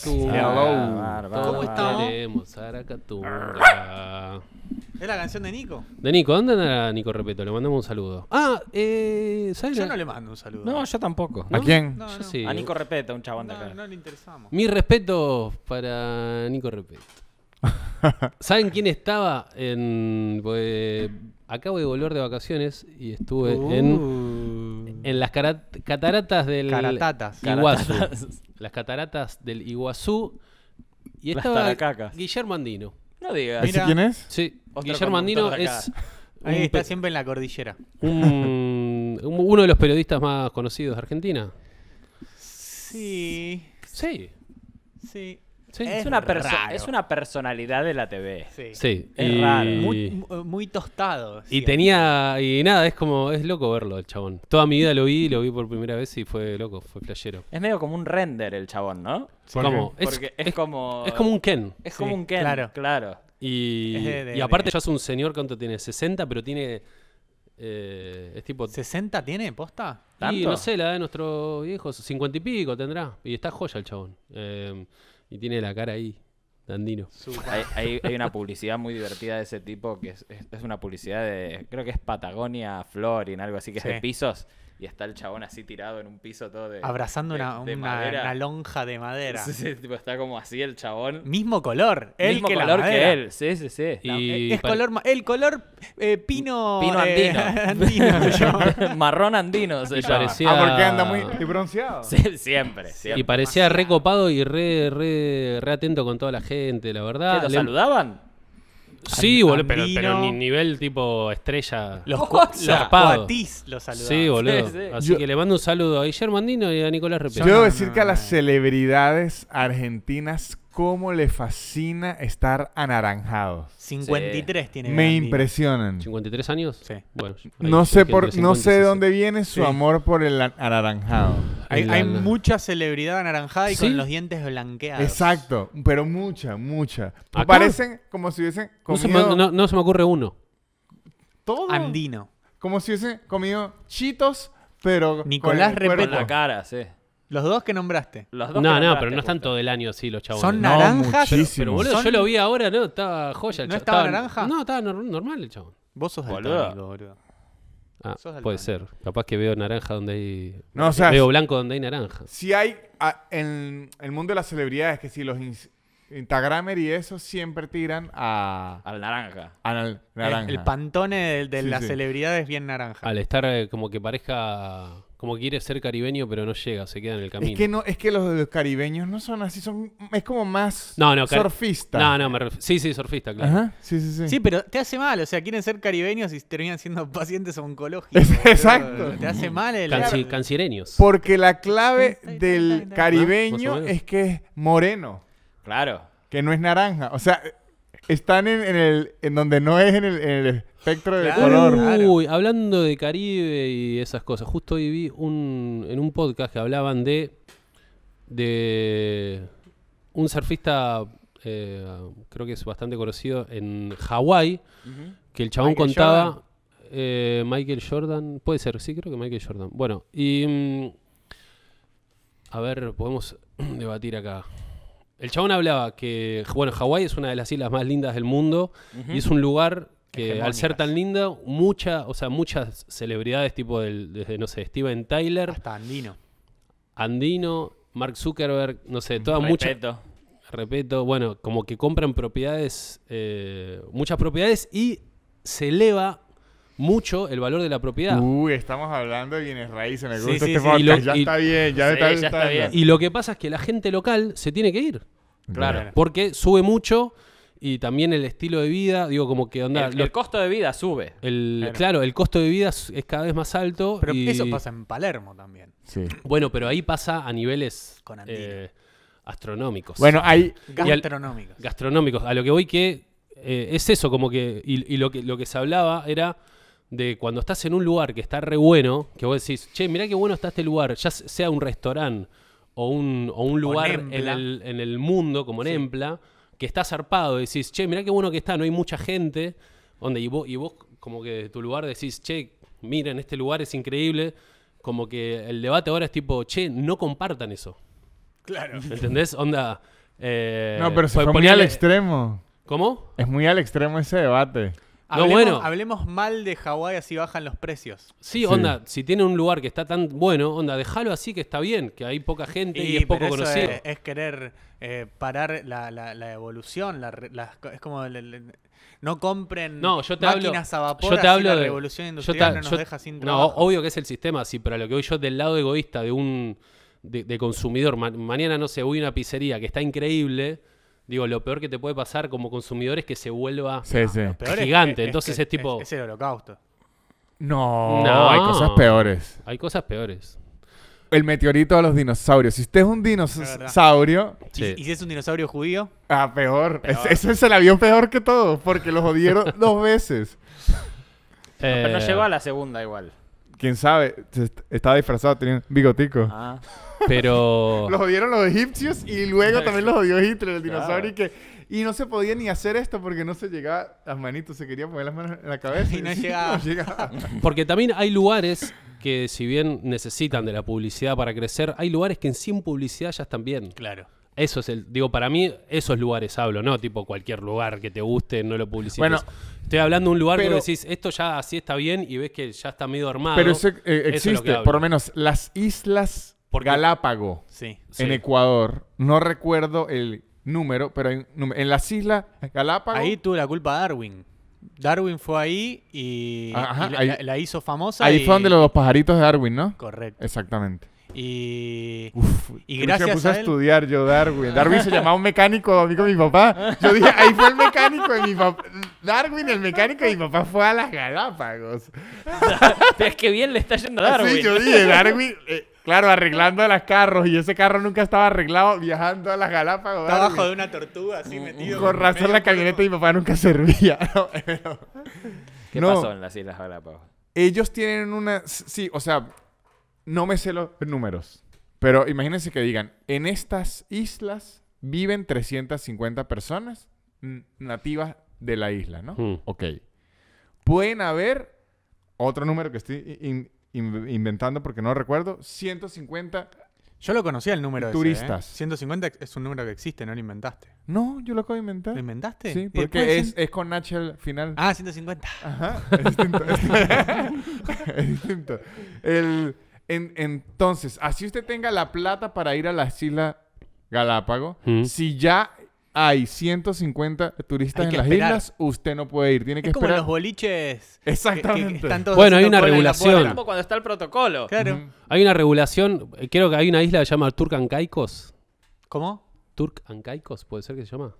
Hello. ¿Cómo estamos? Queremos, ¿Es la canción de Nico? De Nico, ¿dónde anda Nico Repeto? Le mandamos un saludo. Ah, eh, ¿sabes? Yo no le mando un saludo. No, yo tampoco. ¿A quién? Yo sí. A Nico Repeto, un chabón de acá. no le interesamos. Mi respeto para Nico Repeto. ¿Saben quién estaba en. Pues, acabo de volver de vacaciones y estuve uh. en, en las cataratas del Caratatas. Iguazú. Las cataratas del Iguazú. Y estaba Guillermo Andino. No digas. quién es? Sí. Guillermo Andino es... Ahí está siempre en la cordillera. uno de los periodistas más conocidos de Argentina. Sí. Sí. Sí es, una es una personalidad de la TV. Sí. Es raro. Muy, tostado. Y tenía. Y nada, es como. Es loco verlo, el chabón. Toda mi vida lo vi, lo vi por primera vez y fue loco, fue playero. Es medio como un render el chabón, ¿no? Como, es, como. Es como un Ken. Es como un Ken. Claro. claro. Y, aparte, ya es un señor, ¿cuánto tiene? 60, pero tiene. Eh, es tipo. ¿60 tiene posta? no sé, la de nuestro viejo, 50 y pico tendrá. Y está joya el chabón. Eh, y tiene la cara ahí, Dandino. Hay, una publicidad muy divertida de ese tipo que es, una publicidad de. Creo que es Patagonia Florin, algo así, que es de pisos y está el chabón así tirado en un piso todo de. Abrazando una, lonja de madera. Sí, está como así el chabón. Mismo color. El Mismo color que él. Sí, sí, sí. Es color, el color eh, pino. Eh, andino. andino Marrón andino se Parecía... Ah, porque anda muy bronceado. siempre, siempre, Y parecía recopado y re, re, atento con toda la gente, la verdad. ¿Qué, ¿Lo Le... saludaban? Sí, boludo, pero, pero ni nivel tipo estrella. Los, cuatis los saludaban. Sí, boludo. Así que le mando un saludo a Guillermo Andino y a Nicolás Yo debo decir que a las celebridades argentinas cómo le fascina estar anaranjado? 53 tiene. Me impresionan. 53 años. Sí. Bueno, no sé no sé de dónde viene su amor por el anaranjado. Hay, mucha celebridad anaranjada y con los dientes blanqueados. Exacto, pero mucha, mucha. Aparecen Parecen como si hubiesen comido no se, me, ocurre uno. Todo andino. Como si hubiesen comido chitos, pero Nicolás con la cara, sí. Los dos que nombraste. Los dos no, no, pero no están todo el año así los chabones. Son naranjas. Pero, boludo, yo lo vi ahora, ¿no? Estaba joya. el ¿No estaba naranja? No, estaba normal el chabón. Vos sos Boludo. color. boludo. Ah, puede ser. Capaz que veo naranja donde hay. No, o sea, Veo blanco donde hay naranja. si hay en el mundo de las celebridades, que si los Instagrammer y eso siempre tiran a, Al naranja. al eh, naranja. El, pantone de, las celebridades celebridades bien naranja. Al estar eh, como que parezca como quiere ser caribeño, pero no llega, se queda en el camino. Es que, no, es que los, caribeños no son así, son es como más no, no, surfista. No, no, sí, sí, surfista, claro. sí, sí, sí. Sí, pero te hace mal, o sea, quieren ser caribeños y terminan siendo pacientes oncológicos. Exacto. Te hace mal el... cancireños. Porque la clave del caribeño es que es moreno. Claro. Que no es naranja. O sea, están en, el en donde no es en el, espectro del color. Uy, hablando de Caribe y esas cosas, justo hoy vi un, en un podcast que hablaban de de un surfista eh, creo que es bastante conocido en Hawái, que el chabón contaba eh, Michael Jordan, puede ser, sí, creo que Michael Jordan. Bueno, y mm, a ver, podemos debatir acá. El chabón hablaba que, bueno, Hawái es una de las islas más lindas del mundo y es un lugar que al ser tan lindo, mucha, o sea, muchas celebridades tipo desde, no sé, Steven Tyler. Hasta Andino. Andino, Mark Zuckerberg, no sé, todas muchas... Repeto, bueno, como que compran propiedades, eh, muchas propiedades y se eleva mucho el valor de la propiedad. Uy, estamos hablando de bienes raíces, en el este ya, está bien, ya, está, bien, Y lo que pasa es que la gente local se tiene que ir. Claro. Porque sube mucho y también el estilo de vida, digo, como que onda. El, costo de vida sube. claro. el costo de vida es, cada vez más alto. Pero eso pasa en Palermo también. Sí. Bueno, pero ahí pasa a niveles. Eh, astronómicos. Bueno, hay gastronómicos. gastronómicos. A lo que voy que eh, es eso, como que y, lo que lo que se hablaba era de cuando estás en un lugar que está re bueno, que vos decís, che, mirá qué bueno está este lugar, ya sea un restaurante o un, o un lugar en el, mundo, como en Empla, que está zarpado, decís, che, mirá qué bueno que está, no hay mucha gente, donde, y, vos, como que tu lugar decís, che, miren, este lugar es increíble, como que el debate ahora es tipo, che, no compartan eso. Claro. ¿Entendés? Onda... Eh, no, pero se muy al extremo. ¿Cómo? Es muy al extremo ese debate. Hablemos, mal de Hawái así bajan los precios. Sí, onda, si tiene un lugar que está tan bueno, onda, déjalo así que está bien, que hay poca gente y, es poco conocido. Es, querer eh, parar la, la, la evolución, la, es como... no compren no, yo máquinas a vapor, yo te hablo la revolución industrial no nos deja sin trabajo. No, obvio que es el sistema, sí, pero lo que voy yo del lado egoísta de un de, consumidor, mañana, no sé, voy a una pizzería que está increíble Digo, lo peor que te puede pasar como consumidor es que se vuelva gigante. Entonces es, tipo. Es, el holocausto. No, hay cosas peores. Hay cosas peores. El meteorito a los dinosaurios. Si usted es un dinosaurio. Sí. ¿Y, si es un dinosaurio judío? Ah, peor. ese es el avión peor que todo, porque los jodieron dos veces. Pero no eh, llegó a la segunda igual quién sabe, estaba disfrazado, tenía bigotico. Ah. pero. los odiaron los egipcios y luego también los odió Hitler, el dinosaurio, y que. Y no se podía ni hacer esto porque no se llegaba las manitos, se quería poner las manos en la cabeza. y no llegaba. porque también hay lugares que, si bien necesitan de la publicidad para crecer, hay lugares que en sin publicidad ya están bien. Claro. Eso es el. Digo, para mí, esos lugares hablo, ¿no? Tipo cualquier lugar que te guste, no lo publicites. Bueno, Estoy hablando de un lugar pero, decís, esto ya así está bien y ves que ya está medio armado. Pero eh, existe, por lo menos las islas Galápago en Ecuador. No recuerdo el número, pero en, en las islas Galápago. Ahí tuve la culpa Darwin. Darwin fue ahí y, la, hizo famosa. Ahí fue donde los pajaritos de Darwin, ¿no? Correcto. Exactamente. Y, Uf, y gracias me puse a, estudiar yo Darwin. Darwin se llamaba un mecánico amigo de mi papá. Yo dije, ahí fue el mecánico de mi papá. Darwin, el mecánico de mi papá, fue a las Galápagos. es que bien le está yendo a Darwin. Sí, yo dije, Darwin, eh, claro, arreglando los carros. Y ese carro nunca estaba arreglado viajando a las Galápagos. abajo de una tortuga, así metido. Con razón, la camioneta de mi papá nunca servía. ¿Qué pasó en las Islas Galápagos? Ellos tienen una. Sí, o sea, no me sé los números. Pero imagínense que digan, en estas islas viven 350 personas nativas de la isla, ¿no? Hmm. Ok. Pueden haber, otro número que estoy inventando porque no recuerdo, 150... Yo lo conocía el número de ¿eh? turistas. 150 es un número que existe, no lo inventaste. No, yo lo acabo de inventar. ¿Lo inventaste? Sí, porque es, es, con H final. Ah, 150. Ajá, es distinto. El entonces, así usted tenga la plata para ir a las islas Galápago, si ya hay 150 turistas en las islas, usted no puede ir. Tiene que es como los boliches. Exactamente. bueno, hay una regulación. cuando está el protocolo. Claro. Hay una regulación. Eh, creo que hay una isla que se llama Turk Ancaicos. ¿Cómo? Turk Ancaicos, puede ser que se llama.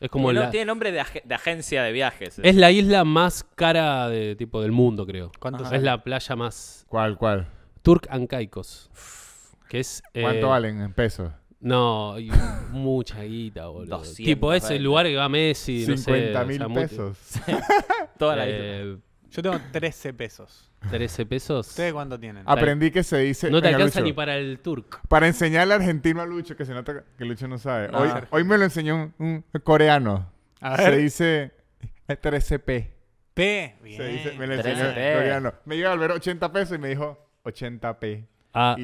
Es como no, tiene nombre de, agencia de viajes. Es eh. la isla más cara de tipo del mundo, creo. ¿Cuánto es la playa más? ¿Cuál, cuál? Turk and eh, ¿Cuánto valen en pesos? No, mucha guita, boludo. tipo, ese, el lugar que va Messi. 50 no sé, mil pesos. Eh, Toda la eh, Yo tengo 13 pesos. ¿13 pesos? ¿Ustedes cuánto tienen? Aprendí que se dice. No te alcanza ni para el Turk. Para enseñarle argentino a Lucho, que se nota que Lucho no sabe. Hoy, me lo enseñó un, coreano. Se dice 13p. P, bien. Se dice, me lo enseñó coreano. Me llega a volver 80 pesos y me dijo 80p. 80p ah.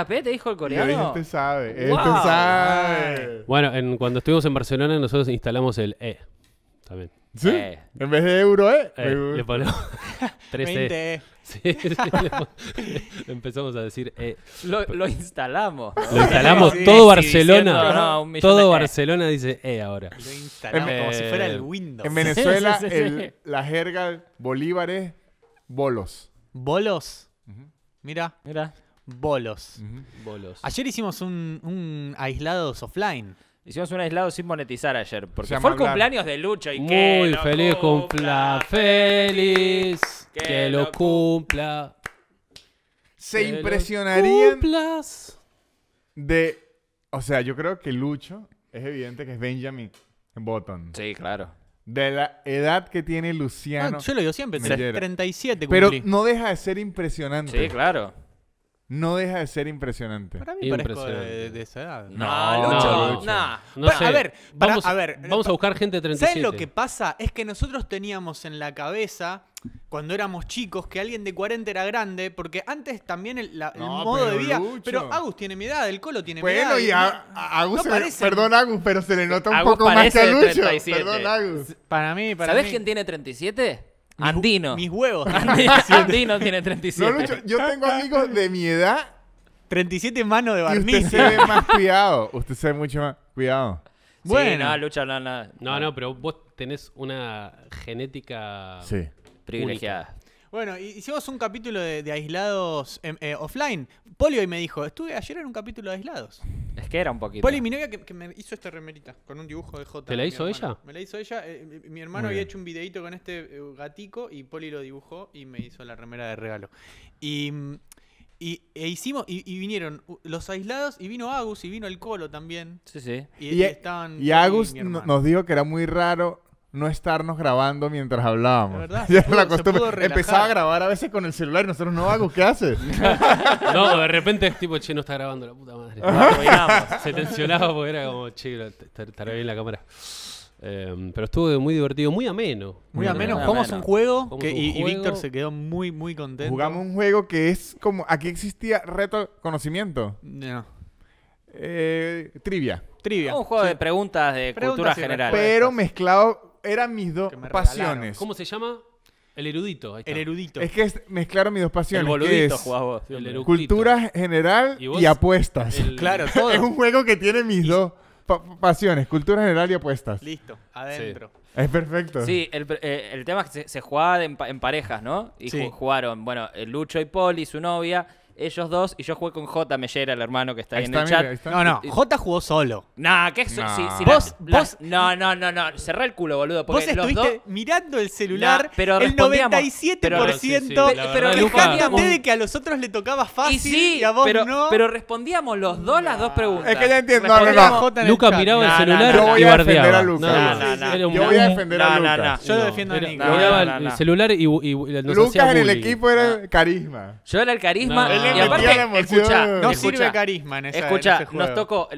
ah, te dijo el coreano. Yo dije, este sabe, este Bueno, cuando estuvimos en Barcelona nosotros instalamos el E también. ¿Sí? E. En vez de euro, ¿eh? E. le ponemos 13. E. Sí, empezamos a decir. E Lo, instalamos. Lo instalamos. todo Barcelona. todo Barcelona dice E ahora. Lo instalamos como si fuera el Windows. En Venezuela, la jerga Bolívar es bolos. ¿Bolos? Mira. Mira. Bolos. Bolos. Ayer hicimos un, aislado offline. Hicimos un aislado sin monetizar ayer, porque fue el cumpleaños de Lucho y Muy feliz cumpla, feliz, que, lo cumpla. Se impresionaría. impresionarían cumplas. de... O sea, yo creo que Lucho es evidente que es Benjamin Button. Sí, claro. De la edad que tiene ah, Luciano. yo lo digo siempre, 37 Pero no deja de ser impresionante. Sí, claro no deja de ser impresionante. Para mí parezco de, esa edad. No, ah, Lucho, a ver, vamos, a ver, vamos a buscar gente de 37. ¿Sabes lo que pasa? Es que nosotros teníamos en la cabeza cuando éramos chicos que alguien de 40 era grande, porque antes también el, modo de vida. Pero Agus tiene mi edad, el Colo tiene mi edad. Bueno, y Agus, perdón Agus, pero se le nota un poco más que a Lucho. Perdón Agus. Para mí, para ¿Sabés quién tiene 37? Andino. Mis huevos. Andino, tiene 37. yo tengo amigos de mi edad. 37 manos de barniz. usted se ve más cuidado. Usted se ve mucho más cuidado. Bueno. Sí, no, Lucha, no, no. No, no, pero vos tenés una genética sí. privilegiada. Bueno, hicimos un capítulo de, aislados em, eh, offline. Poli hoy me dijo, estuve ayer en un capítulo de aislados. Es que era un poquito. Poli, mi novia que, me hizo esta remerita con un dibujo de J. ¿Te la hizo ella? Me la hizo ella. Eh, mi, hermano había hecho un videito con este eh, gatico y Poli lo dibujó y me hizo la remera de regalo. Y, e hicimos, y, vinieron los aislados, y vino Agus, y vino el Colo también. Sí, sí. y estaban. Y Agus nos dijo que era muy raro no estarnos grabando mientras hablábamos. Verdad, ya la Empezaba a grabar a veces con el celular y nosotros no hago, ¿qué haces? no, de repente es tipo, che, no está grabando la puta madre. Se tensionaba porque era como, che, estará bien la cámara. Em, pero estuvo muy divertido, muy ameno. Muy ameno, jugamos un juego y, Víctor se quedó muy, muy contento. Jugamos un juego que es como, aquí existía reto conocimiento. No. Eh, trivia. Trivia. Un juego de preguntas de cultura general. Pero mezclado eran mis dos pasiones. ¿Cómo se llama? El erudito. El erudito. Es que mezclaron mis dos pasiones. El jugás El cultura general ¿Y apuestas. Claro, todo. Es un juego que tiene mis dos pasiones, cultura general y apuestas. Listo, adentro. Es perfecto. Sí, el, eh, el tema es que se, jugaba en, parejas, ¿no? Y Sí. jugaron, bueno, Lucho y Poli, su novia, ellos dos, y yo jugué con J Mellera, el hermano que está ahí, en el chat. No, no, J jugó solo. Nah, ¿qué es Si, vos, vos no, no, no, no, cerrá el culo, boludo. Porque vos estuviste mirando el celular pero el 97% pero, dejándote de que a los otros le tocaba fácil y, sí, a vos pero, no. Pero respondíamos los dos las dos preguntas. Es que ya entiendo, no, no, no. Lucas miraba el celular y bardeaba. Yo voy a defender a Lucas. Yo voy a defender a Lucas. Yo lo defiendo a Nico. Miraba el celular y Lucas en el equipo era carisma. Yo era el carisma no sirve carisma en esa, Escucha, nos tocó.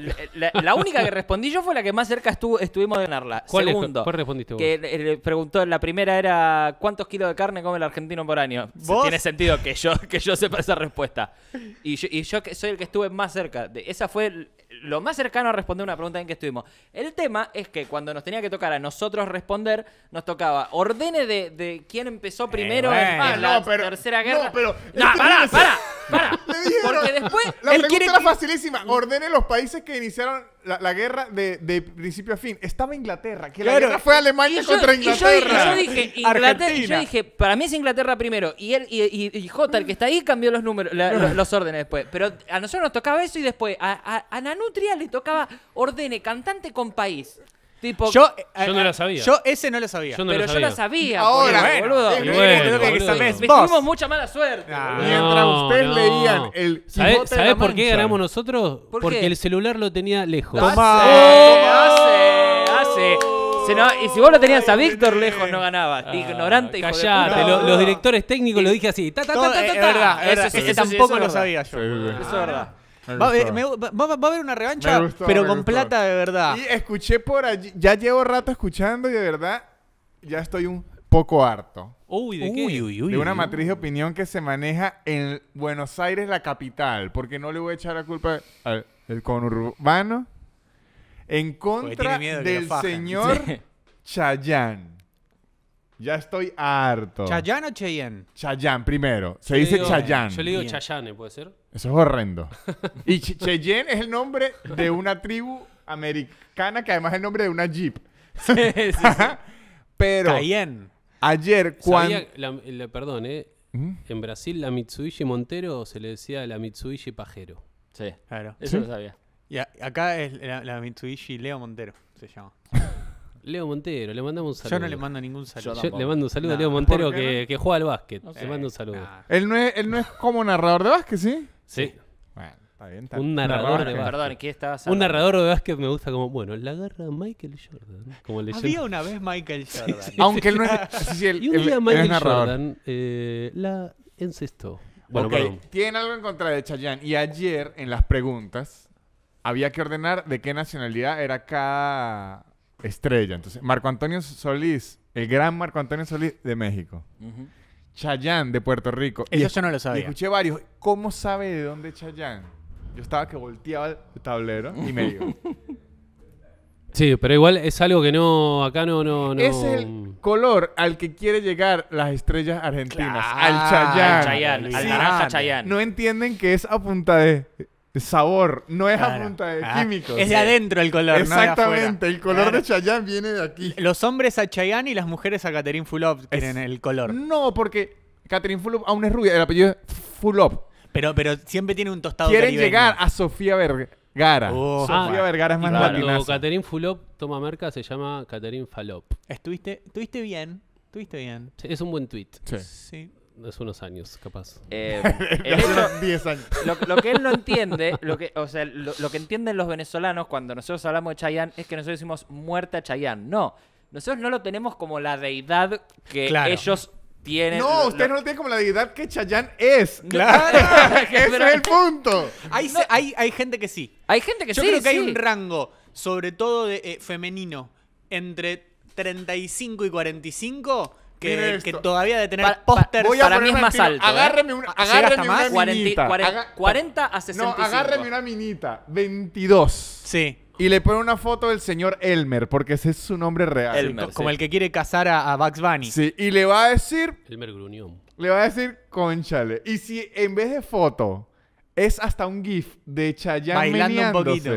La, única que respondí yo fue la que más cerca estuvimos de ganarla. ¿Cuál, Segundo, respondiste Que le preguntó, la primera era: ¿Cuántos kilos de carne come el argentino por año? Tiene sentido que yo, que yo sepa esa respuesta. Y yo, soy el que estuve más cerca. De, esa fue lo más cercano a responder una pregunta en que estuvimos. El tema es que cuando nos tenía que tocar a nosotros responder, nos tocaba ordene de, quién empezó primero eh, en, la tercera guerra. No, pero. No, para. Para. porque después. La él pregunta era facilísima. Ordene los países que iniciaron la, guerra de, principio a fin. Estaba Inglaterra, que la guerra fue Alemania contra Inglaterra. yo, dije, para mí es Inglaterra primero. Y él y, J, el que está ahí, cambió los números, los, órdenes después. Pero a nosotros nos tocaba eso y después. A, a Nanutria le tocaba ordene cantante con país. Tipo, yo, eh, yo no eh, la sabía. Yo ese no lo sabía. pero yo lo sabía. Ahora, boludo. mucha mala suerte. mientras ustedes leían el ¿Sabés, por qué ganamos nosotros? porque el celular lo tenía lejos. Oh. Hace, hace, y si vos lo tenías a Víctor lejos, no ganabas. Ah, ignorante, callate. los directores técnicos lo dije así. Ese Eso, tampoco lo, sabía yo. eso es verdad. Eh, va a, haber, una revancha, pero con plata de verdad. Y escuché por allí, ya llevo rato escuchando y de verdad ya estoy un poco harto. Uy, ¿de, qué? de una matriz de opinión que se maneja en Buenos Aires, la capital, porque no le voy a echar la culpa al conurbano en contra del señor Chayan ya estoy harto. ¿Chayán o Cheyenne? Chayanne primero. Se dice Chayanne. Yo le digo Chayane, ¿puede ser? Eso es horrendo. y Cheyenne es el nombre de una tribu americana que además es el nombre de una jeep. Sí, sí, Pero Cayenne. ayer cuando... La, perdón, ¿eh? ¿Mm? En Brasil la Mitsubishi Montero se le decía la Mitsubishi Pajero. Sí, claro. Eso lo sabía. Y acá es la, la Mitsubishi Leo Montero, se llama. Leo Montero, le mandamos un saludo. Yo no le mando ningún saludo. Yo le mando un saludo a Leo Montero que, juega al básquet. Le mando un saludo. Él, no es, como narrador de básquet, ¿sí? Sí. Bueno, está bien. Está Un narrador de básquet. Perdón, ¿qué estabas Un narrador de básquet me gusta como, bueno, la agarra Michael Jordan. Había una vez Michael Jordan. Aunque él no es. Y un día Michael narrador. Jordan eh, la encestó. Bueno, tienen algo en contra de Chayanne. Y ayer, en las preguntas, había que ordenar de qué nacionalidad era cada Estrella. Entonces, Marco Antonio Solís, el gran Marco Antonio Solís de México. Chayán de Puerto Rico. Ellos ya yo no lo sabía. escuché varios. ¿Cómo sabe de dónde Chayán? Yo estaba que volteaba el tablero y me digo. Sí, pero igual es algo que no. Acá no. no, Es el color al que quiere llegar las estrellas argentinas. al Chayán. al naranja Chayán. No entienden que es a punta de sabor, no es a punta de ah, químicos. Es de adentro el color. Exactamente, el color de Chayanne viene de aquí. Los hombres a Chayanne y las mujeres a Catherine Fulop tienen el color. No, porque Catherine Fulop aún es rubia, el apellido es Fulop. Pero, pero siempre tiene un tostado Quieren llegar a Sofía Vergara. Oh, Sofía Vergara es más claro. Catherine Fulop toma merca, se llama Catherine Falop. Estuviste, estuviste bien. Estuviste bien. es un buen tweet. sí. Es unos años, capaz. Eh, unos 10 años. Lo, que él no entiende, lo que, o sea, lo, que entienden los venezolanos cuando nosotros hablamos de Chayán es que nosotros decimos muerta a No, nosotros no lo tenemos como la deidad que ellos tienen. No, ustedes no lo tienen como la deidad que Chayán es. claro, ese es el punto. Hay, hay, hay, gente que sí. Hay gente que Yo sí. Yo creo que hay un rango, sobre todo de, eh, femenino, entre 35 y 45 que, todavía de tener póster para mí es más alto. Agárreme una, minita. 40, a 65. No, agárreme una minita. 22. Sí. Y le pone una foto del señor Elmer, porque ese es su nombre real. Elmer, Como el que quiere casar a, Bugs Bunny. Sí, y le va a decir... Elmer Gruñum. Le va a decir, conchale. Y si en vez de foto, es hasta un gif de Chayanne Bailando un poquito.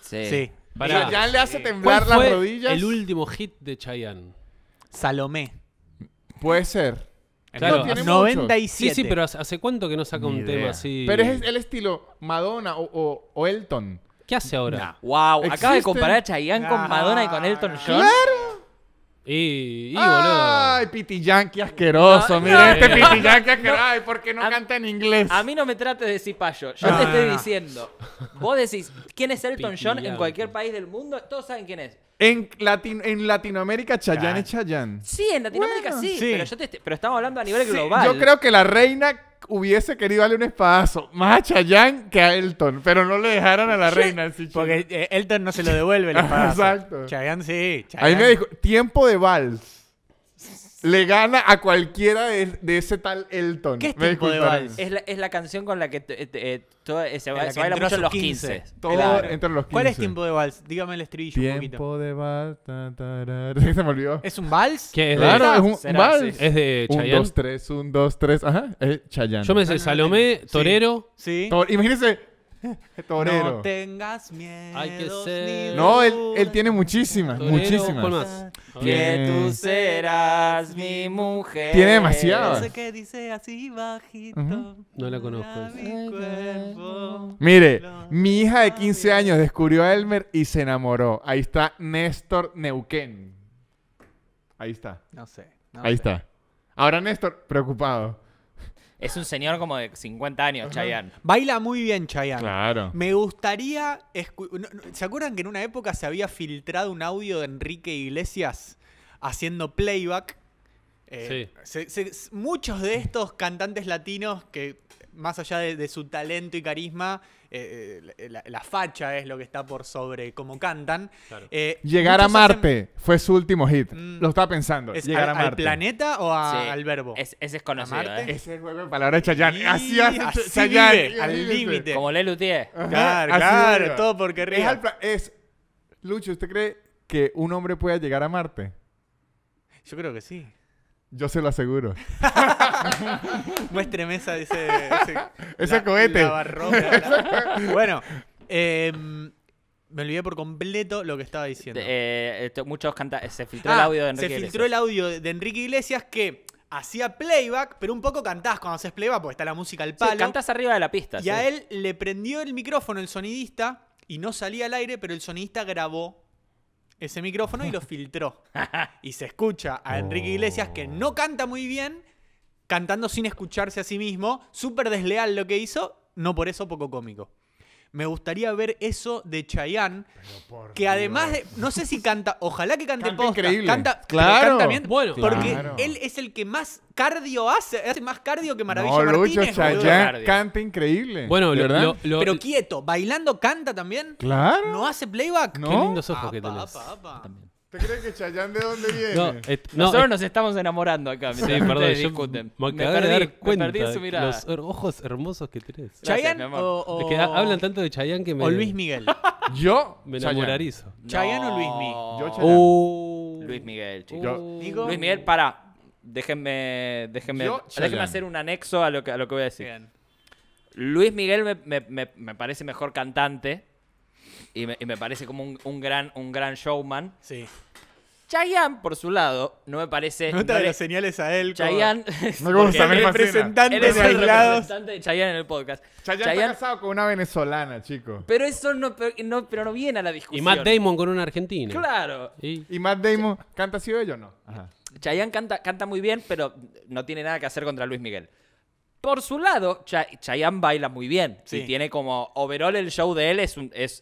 Sí. sí. Chayanne le hace temblar las rodillas. el último hit de Chayanne? Salomé. Puede ser. Claro, Sí, sí, pero ¿hace cuánto que no saca un tema así? Pero es el estilo Madonna o, Elton. ¿Qué hace ahora? Wow, acaba de comparar a Chayanne con Madonna y con Elton ah, John. Y, boludo. ¡Ay, Piti Yankee asqueroso! mire mira, este no, asqueroso. ¡Ay, por qué no canta en inglés! A mí no me trates de decir payo. Yo ah. te estoy diciendo. Vos decís, ¿quién es Elton John en cualquier país del mundo? Todos saben quién es. En, Latinoamérica, Chayanne es Chayanne. Sí, en Latinoamérica sí, Pero, yo te, pero estamos hablando a nivel global. Yo creo que la reina hubiese querido darle un espadazo más a Chayanne que a Elton, pero no le dejaron a la reina. porque eh, Elton no se lo devuelve el ah, espadazo. Exacto. Chayanne sí. Ahí me dijo, tiempo de vals le gana a cualquiera de, de ese tal Elton. ¿Qué me tipo de vals? Es la, es la canción con la que eh, todo, eh, se, se baila mucho en los 15. 15. Todo claro. entre los 15. ¿Cuál es tiempo de vals? Dígame el estribillo tiempo un poquito. Tiempo de vals. Ta, ta, se me olvidó. ¿Es un vals? ¿Qué es claro, de... es un vals. Sí. Es de Chayanne. Un, dos, tres, un, dos, tres. Ajá, es Chayanne. Yo me sé ah, Salomé, Torero. Sí. sí. Tor... Imagínense, Torero. No tengas miedo. Hay que ser... No, él, él tiene muchísimas. Torero, muchísimas. ¿Cuál más? Que tú serás mi mujer. Tiene demasiado. sé qué dice así bajito. No la conozco. Mire, mi hija de 15 años descubrió a Elmer y se enamoró. Ahí está Néstor Neuquén. Ahí está. No sé. Ahí está. Ahora Néstor, preocupado. Es un señor como de 50 años, Chayanne. Baila muy bien Chayanne. Claro. Me gustaría... ¿Se acuerdan que en una época se había filtrado un audio de Enrique Iglesias haciendo playback? Eh, sí. muchos de estos cantantes latinos que más allá de, su talento y carisma, eh, eh, la, facha es lo que está por sobre cómo cantan. Eh, llegar a Marte fue su último hit. Mm. lo estaba pensando. llegar a, Marte. ¿Al planeta o al verbo? Es, ese es conocido. ¿eh? Ese es juego de palabras de Chayanne. Así al límite. Como Le Lutier. Claro, claro, todo porque ríe. Es, es, Lucho, ¿usted cree que un hombre pueda llegar a Marte? Yo creo que sí. Yo se lo aseguro. Muestre mesa dice. Ese, cohete. bueno, em, me olvidé por completo lo que estaba diciendo. Eh, muchos Se filtró el ah, audio de Enrique Iglesias. Se filtró el audio de Enrique Iglesias que hacía playback, pero un poco cantás cuando haces playback porque está la música al palo. cantás arriba de la pista. Y a él le prendió el micrófono el sonidista y no salía al aire, pero el sonidista grabó ese micrófono y lo filtró. y se escucha a Enrique Iglesias, que no oh. canta muy bien, cantando sin escucharse a sí mismo, súper desleal lo que hizo, no por eso poco cómico. Me gustaría ver eso de Chayanne, que además no sé si canta, ojalá que cante posta, increíble. canta, claro, canta porque él es el que más cardio hace, hace más cardio que Maravilla Martínez. Chayanne canta increíble. Bueno, ¿verdad? pero quieto, bailando canta también. Claro. No hace playback. Qué lindos ojos ah, que tenés. ¿Usted cree que Chayanne de dónde viene? Eh, nosotros eh. nos estamos enamorando acá. Sí, perdón, me, perdí, dar cuenta. su mirada. Los ojos hermosos que tienes Chayán hablan tanto de Chayán que me... O Luis Miguel. yo, Me enamorarizo. ¿Chayanne o Luis Miguel. Yo, uh. Chayanne. Luis Miguel, chicos. Luis Miguel, para. Déjenme, déjenme, déjenme hacer un anexo a lo que, a lo que voy a decir. Luis Miguel me, me, me parece mejor cantante y me, parece como un, un, gran, un gran showman. Sí. Chayanne, por su lado, no me parece. No te las señales a él. Chayanne. Como... Me gusta, representante de aislados. representante de Chayanne en el podcast. Chayanne, está casado con una venezolana, chico. Pero eso no, pero no viene a la discusión. Y Matt Damon con una argentina. Claro. Y, ¿Y Matt Damon, ¿canta así o no? Ajá. Chayanne canta, canta muy bien, pero no tiene nada que hacer contra Luis Miguel. Por su lado, Chayan Chayanne baila muy bien. si tiene como. Overall, el show de él es,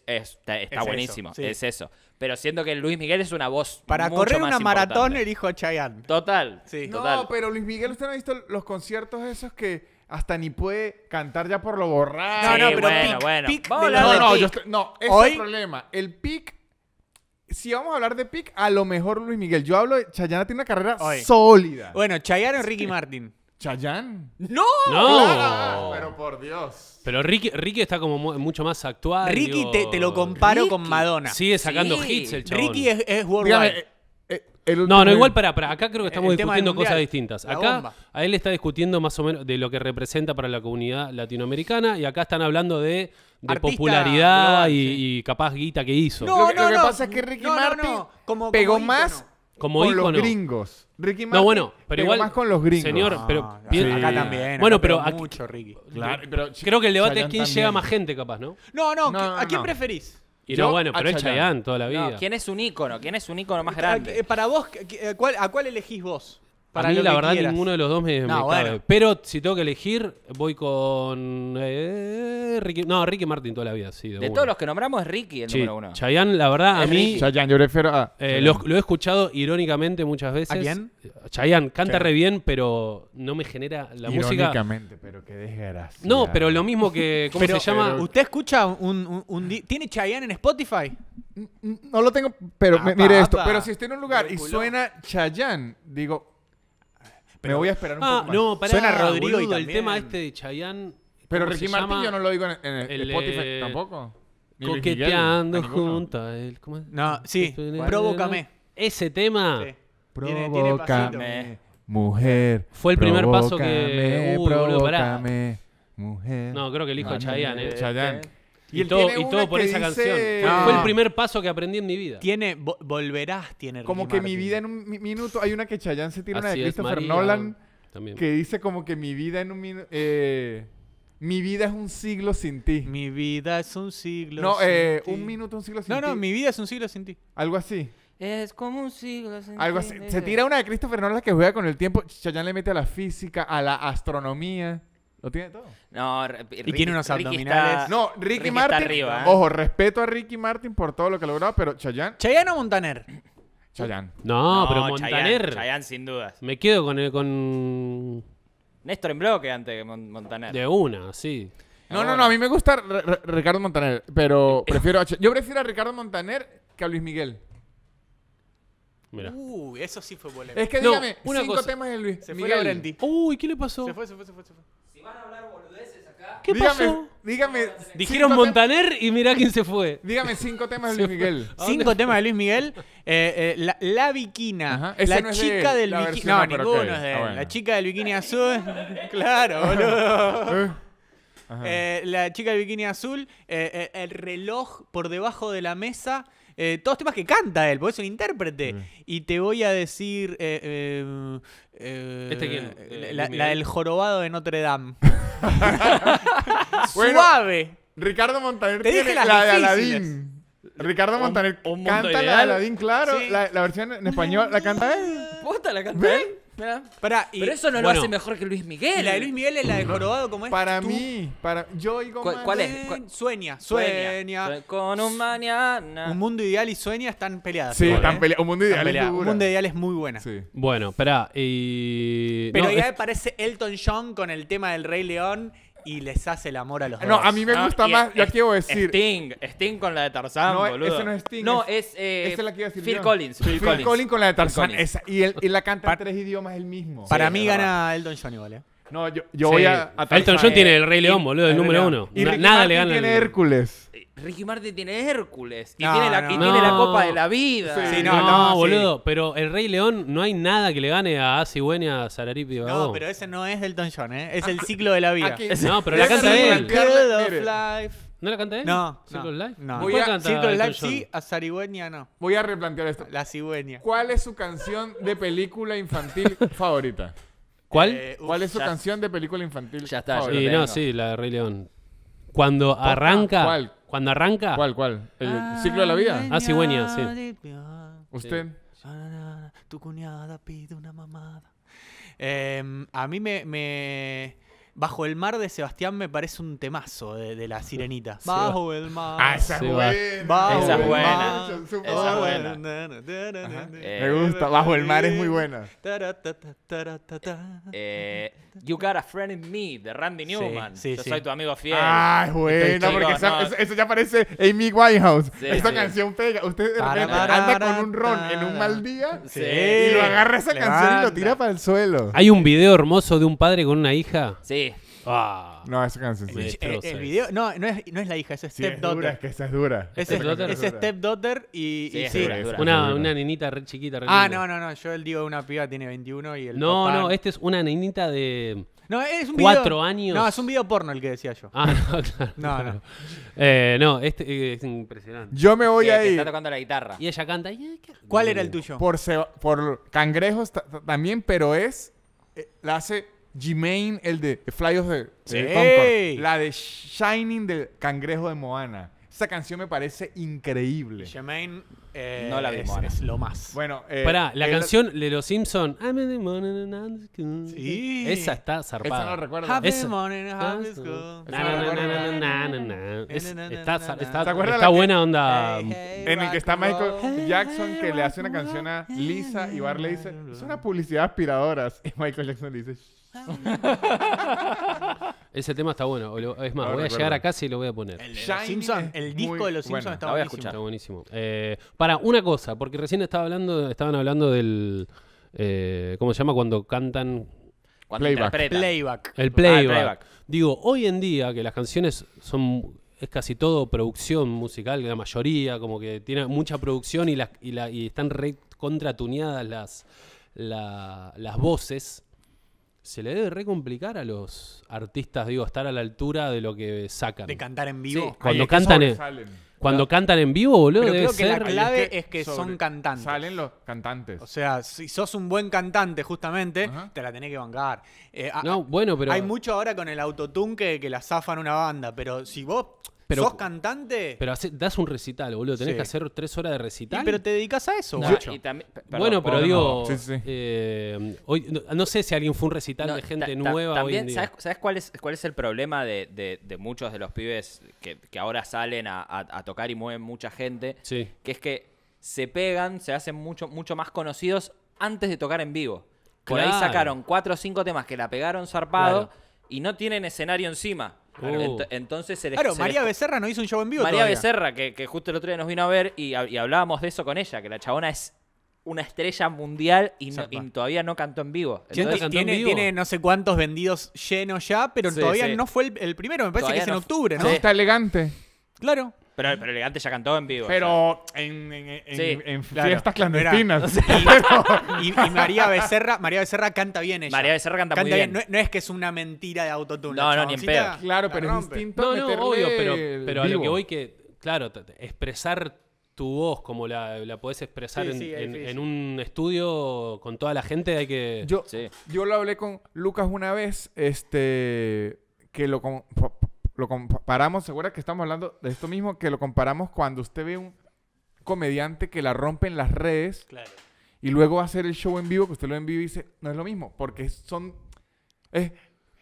está, buenísimo. Es eso. Pero siento que Luis Miguel es una voz. Para correr una maratón, el hijo Chayanne. Total, No, pero Luis Miguel, usted no ha visto los conciertos esos que hasta ni puede cantar ya por lo borrado. no, no, pero bueno, bueno. no, no, no, es el problema. El pic, si vamos a hablar de pic, a lo mejor Luis Miguel. Yo hablo de Chayanne tiene una carrera sólida. Bueno, Chayanne o Ricky Martin. Chayán. ¡No! ¡No! pero por Dios. Pero Ricky, Ricky está como mucho más actual. Ricky te, lo comparo con Madonna. Sigue sacando hits el chabón. Ricky es, es eh, eh, No, no, igual para, para acá creo que estamos discutiendo cosas distintas. Acá a él está discutiendo más o menos de lo que representa para la comunidad latinoamericana y acá están hablando de, popularidad y, capaz guita que hizo. No, Lo que, lo que pasa es que Ricky Martin Como- pegó más como con ícono. los gringos. no, bueno, pero, igual. Más con los gringos. Señor, ah, pero. Acá también. Bueno, pero. Aquí, mucho Ricky. Claro, pero, creo que el debate es quién llega más gente, capaz, ¿no? No, no, no a quién preferís? Y no, bueno, pero es Chayanne toda la vida. ¿Quién es un ícono? ¿Quién es un ícono más grande? Eh, para vos, ¿a cuál elegís vos? Para mí, la verdad, ninguno de los dos me, no, Pero si tengo que elegir, voy con. Eh, no, Ricky Martin toda la vida, sí. De, todos los que nombramos, es Ricky el número uno. Chayanne, la verdad, a mí. Chayanne, yo prefiero a. Eh, lo, he escuchado irónicamente muchas veces. ¿A quién? Chayanne, canta re bien, pero no me genera la música. Irónicamente, pero qué desgracia. No, pero lo mismo que. ¿Cómo se llama? ¿Usted escucha un. ¿Tiene Chayanne en Spotify? No lo tengo, pero ah, mire esto. Pero si estoy en un lugar y suena Chayanne, digo pero. Me voy a esperar un ah, poco más. No, pará, Suena Rodrigo el tema este de Chayanne. Pero Ricky Martin yo no lo digo en, el, Spotify eh, tampoco. coqueteando junto a él. ¿Cómo es? No, sí. Provócame. Ese tema. Sí. Provócame. Mujer. Fue el primer paso que. me provócame, Mujer. No, creo que el hijo de Chayanne. Eh. Chayanne. Y, todo, por esa canción. Ah. Fue el primer paso que aprendí en mi vida. Tiene, volverás, tiene Como que mi vida en un minuto. Hay una que Chayanne se tira una de Christopher Nolan. Que dice como que mi vida en un minuto. Eh, mi vida es un siglo sin ti. Mi vida es un siglo. No, eh, un minuto, un siglo sin ti. No, no, mi vida es un siglo sin ti. Algo así. Es como un siglo sin Algo Se tira una de Christopher Nolan que juega con el tiempo. Chayanne le mete a la física, a la astronomía. Lo tiene todo. No, Ricky, y tiene unos no, Ricky, Martin. ¿eh? Ojo, respeto a Ricky Martin por todo lo que ha logrado, pero Chayanne. Chayanne o Montaner. Chayanne. No, pero Montaner. Chayanne, sin dudas. Me quedo con el, con Néstor en bloque antes que Montaner. De una, sí. No, no, no, a mí me gusta Ricardo Montaner, pero prefiero a Yo prefiero a Ricardo Montaner que a Luis Miguel. Mira. Uh, eso sí fue polémico. Es que dígame, una cinco cosa. temas de Luis. Se Miguel. fue Laurenti. Uy, ¿qué le pasó? fue, se fue, se fue, se fue. ¿Qué pasó? Dijeron Montaner y mirá quién se fue. Dígame cinco temas de Luis Miguel. Cinco temas de Luis Miguel. Eh, eh, la, Viquina. La chica del Bikini. No, ah, La chica del Bikini Azul. claro, boludo. ¿Eh? la chica del Bikini Azul. el reloj por debajo de la mesa. Eh, todos temas que canta él, porque es un intérprete. Y te voy a decir. Eh, eh, eh, ¿Este la, del jorobado de Notre Dame. Suave. Ricardo Montaner te dije la de Aladín. Ricardo Montaner canta la de Aladín, claro. La, la, versión en español, ¿la canta él? ¿Posta la canta él? Pero eso no lo hace mejor que Luis Miguel. La de Luis Miguel es la de Corobado como es. Para mí, para, yo digo ¿Cuál- es? Sueña, sueña. Con un mañana. Un mundo ideal y sueña están peleadas. Sí, están ¿eh? Un mundo ideal. es muy Un buena. mundo ideal es muy buena. Bueno, pará. Y... Pero ya me parece Elton John con el tema del Rey León y les hace el amor a los No, a mí me gusta más, ya quiero decir. Sting, Sting con la de Tarzán, No, ese no es Sting, No, es, eh, la que decir Phil Collins. Phil, Collins. con la de Tarzán. esa, y, él, y la canta en tres idiomas el mismo. Para mí gana Elton Johnny, igual, eh. No, yo, yo voy a, a Elton John tiene eh, el Rey León, boludo, el número uno. Y Nada le gana. tiene Hércules. Ricky Martin tiene Hércules y, tiene, la, copa de la vida. Sí, no, boludo, pero el Rey León no hay nada que le gane a Cigüeña, Sararipi No, pero ese no es Elton John, ¿eh? es el ciclo de la vida. no, pero la canta él. ¿No la canta él? No. ¿Circle la Life? No. Voy a, Circle Life sí, a Sarigüeña no. Voy a replantear esto. La cigüeña. ¿Cuál es su canción de película infantil favorita? ¿Cuál? Eh, ¿Cuál es su canción de película infantil? Ya está. Favorita? Y no, sí, la de Rey León. Cuando arranca. ¿Cuál? Cuando arranca. ¿Cuál, cuál? ¿El ciclo de la vida? Ah, cigüeña, sí. ¿Usted? Tu cuñada pide una mamada. Em, a mí me, me, Bajo el mar de Sebastián me parece un temazo de, la sirenita. Bajo el mar. Ah, esa es buena. Esa es buena. Esa es buena. Me gusta. Bajo el mar es muy buena. Eh, eh, you got a friend in me, de Randy Newman. Yo soy tu amigo fiel. Ah, es buena, porque eso, ya parece Amy Winehouse. esa canción pega. Usted de repente anda con un ron en un mal día Sí. y lo agarra esa canción y lo tira para el suelo. Hay un video hermoso de un padre con una hija. Sí, Ah. No, esa canción el video, no, no es, no es la hija, es stepdaughter. es, que esa es dura. Es, stepdaughter y, sí. Una, una nenita re chiquita. ah, no, no, no. Yo el digo una piba tiene 21 y el. No, no, este es una ninita de. No, es un Cuatro años. No, es un video porno el que decía yo. Ah, no, claro. no, no. Eh, no, este eh, es impresionante. Yo me voy ahí. Está tocando la guitarra. Y ella canta. ¿Cuál era el tuyo? Por, por cangrejos también, pero es. Eh, la hace g el de Fly of the La de Shining del Cangrejo de Moana. Esa canción me parece increíble. Jemaine, eh, no la ves. es, es, lo más. Bueno, eh, Pará, la canción de Los Simpsons Sí. Esa está zarpada. Esa no recuerdo. Happy esa. school. Está, está buena onda. en el que está Michael Jackson que le hace una canción a Lisa y Bar le dice, es una publicidad aspiradoras. Y Michael Jackson le dice, Ese tema está bueno. es más, voy a llegar a casa y lo voy a poner. El, disco de los Simpsons está, buenísimo. buenísimo. Eh, para una cosa, porque recién estaba hablando, estaban hablando del. Eh, ¿Cómo se llama? Cuando cantan. Cuando Playback. Ah, el playback. Digo, hoy en día que las canciones son es casi todo producción musical, la mayoría, como que tiene mucha producción y, las y, están re las, las voces se le debe recomplicar a los artistas, digo, estar a la altura de lo que sacan. De cantar en vivo. cuando cantan en, cuando cantan en vivo, boludo, creo que la clave es que, son cantantes. Salen los cantantes. O sea, si sos un buen cantante, justamente, te la tenés que bancar. Eh, no, bueno, pero... Hay mucho ahora con el autotune que, que la zafan una banda, pero si vos pero, ¿Sos cantante? Pero das un recital, boludo. Tenés que hacer tres horas de recital. pero te dedicas a eso, no, bueno, pero digo. Eh, no. hoy, no, sé si alguien fue un recital de gente nueva. hoy ¿sabes, cuál, es, cuál es el problema de, muchos de los pibes que, ahora salen a, tocar y mueven mucha gente? Sí. Que es que se pegan, se hacen mucho, mucho más conocidos antes de tocar en vivo. Por ahí sacaron cuatro o cinco temas que la pegaron zarpado y no tienen escenario encima. Claro. Uh. entonces María Becerra no hizo un show en vivo. María Becerra, que, justo el otro día nos vino a ver y, hablábamos de eso con ella, que la chabona es una estrella mundial y, todavía no cantó en vivo. tiene, no sé cuántos vendidos llenos ya, pero todavía no fue el, primero, me parece que es en octubre, ¿no? Está elegante. Claro. Pero, pero Elegante ya cantó en vivo. Pero en, en, en, en fiestas clandestinas. Y, María Becerra, María Becerra canta bien ella. María Becerra canta, muy bien. No, es que es una mentira de autotune. No, no, ni en pedo. Claro, pero es No, no, pero, pero a lo que voy que, claro, expresar tu voz como la, la podés expresar en, un estudio con toda la gente hay que... Yo, yo lo hablé con Lucas una vez, este, que lo lo comparamos, segura que estamos hablando de esto mismo, que lo comparamos cuando usted ve un comediante que la rompe en las redes y luego va a hacer el show en vivo, que usted lo ve en vivo y dice, no es lo mismo, porque son... Es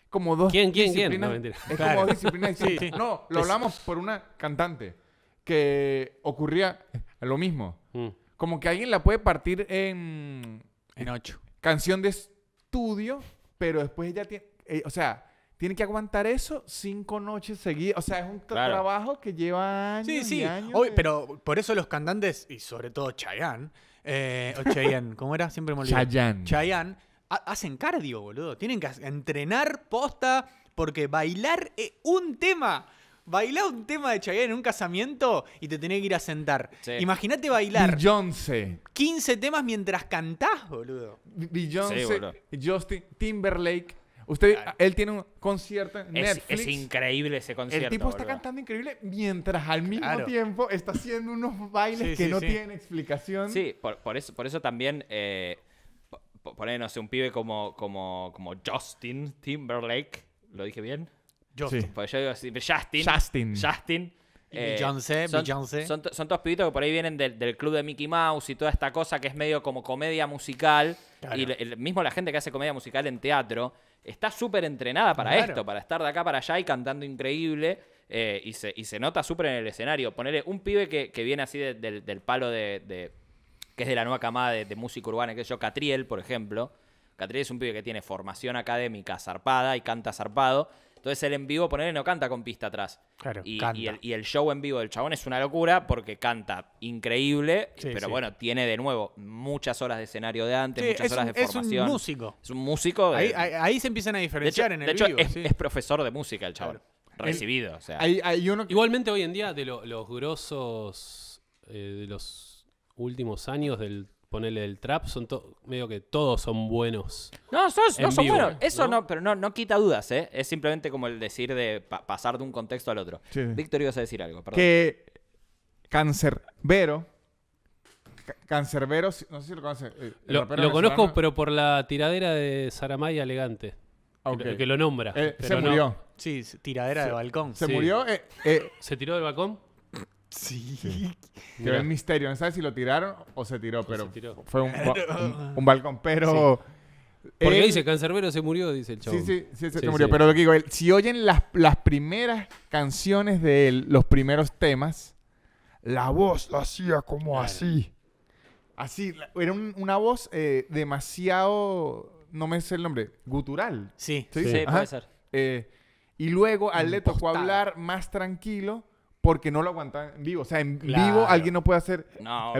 como dos ¿Quién, quién, Quién? No, es como dos disciplinas. No, lo hablamos por una cantante que ocurría lo mismo. Mm. Como que alguien la puede partir en... En ocho. Canción de estudio, pero después ella tiene... Eh, o sea, tiene que aguantar eso cinco noches seguidas. O sea, es un trabajo que lleva años. Sí, sí. Y años Hoy, Pero por eso los cantantes, y sobre todo Chayanne, eh, o Chayanne, ¿cómo era? Siempre me Chayanne. Chayanne, hacen cardio, boludo. Tienen que entrenar posta porque bailar es un tema. Bailar un tema de Chayanne en un casamiento y te tenés que ir a sentar. Imagínate bailar. 15 temas mientras cantás, boludo. Beyoncé, Justin Timberlake. Usted, él tiene un concierto en Netflix. Es increíble ese concierto. El tipo está cantando increíble mientras al mismo tiempo está haciendo unos bailes que no tienen explicación. Sí, por, eso, por eso también, eh, no sé, un pibe como, como, como Justin Timberlake, ¿lo dije bien? Justin. Pues digo así, Justin. Justin. Justin. Eh, Beyoncé, son, Son, todos pibitos que por ahí vienen del, del club de Mickey Mouse y toda esta cosa que es medio como comedia musical y el, mismo la gente que hace comedia musical en teatro está súper entrenada para esto, para estar de acá para allá y cantando increíble. Eh, y, se, nota súper en el escenario. Ponerle un pibe que, viene así del palo de, que es de la nueva camada de, música urbana, que yo, Catriel, por ejemplo. Catriel es un pibe que tiene formación académica zarpada y canta zarpado. Entonces el en vivo, ponerle no canta con pista atrás. Claro, y, el, show en vivo del chabón es una locura porque canta increíble, pero bueno, tiene de nuevo muchas horas de escenario de antes, muchas horas de formación. Es un músico. Es un músico. ahí, se empiezan a diferenciar en el de hecho, es, profesor de música el chabón. Recibido. Igualmente hoy en día de los grosos, eh, de los últimos años del ponele el trap, son medio que todos son buenos. No, sos, no son buenos. Eso ¿no? pero no, no quita dudas, ¿eh? Es simplemente como el decir de pasar de un contexto al otro. Víctor, ibas a decir algo, perdón. Que Cancerbero. Cancerbero, no sé si lo conoces. Eh, lo, conozco, pero por la tiradera de Saramaya Elegante. Ah, okay. Que, lo nombra. Eh, se murió. Sí, tiradera de balcón. Se murió. ¿Se tiró del balcón? Sí. que Tiró el misterio. No sabes si lo tiraron o se tiró, pero fue un, balcón. Pero. Porque dice, Cancerbero se murió, dice el chavo. Sí, sí, sí, se murió. Pero lo digo, si oyen las, primeras canciones de él, los primeros temas, la voz la hacía como así. Así, era una voz eh, demasiado, no me sé el nombre, gutural. Sí, sí, puede ser. Eh, y luego Al le tocó hablar más tranquilo porque no lo aguantan en vivo. O sea, en vivo alguien no puede hacer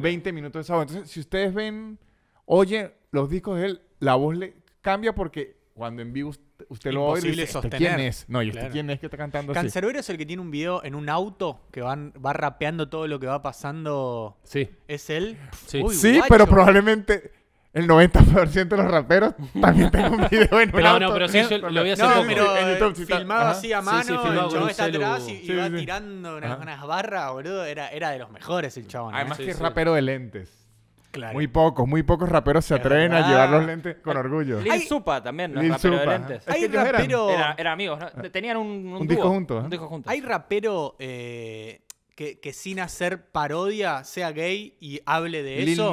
20 eh, minutos de sábado. Entonces, si ustedes ven, oye, los discos de él, la voz le cambia porque cuando en vivo usted, lo oye, ¿Este ¿quién es? No, ¿y usted quién es que está cantando Cancerbero es el que tiene un video en un auto que va rapeando todo lo que va pasando. Sí. ¿Es él? Sí, pero probablemente el 90% de los raperos también tengo un video en un no, pero sí, yo lo voy a hacer No, pero eh, así a mano, y, tirando unas, barras, boludo. Era, era de los mejores el chabón. ¿eh? Además que es rapero de lentes. claro. Muy pocos, muy pocos raperos se atreven a llevar los lentes con orgullo. Lil Supa también, no Lil rapero de lentes. Era- amigos, ¿no? Ah. Tenían un, disco ¿eh? dúo, juntos, hay rapero eh, que, sin hacer parodia sea gay y hable de Lil eso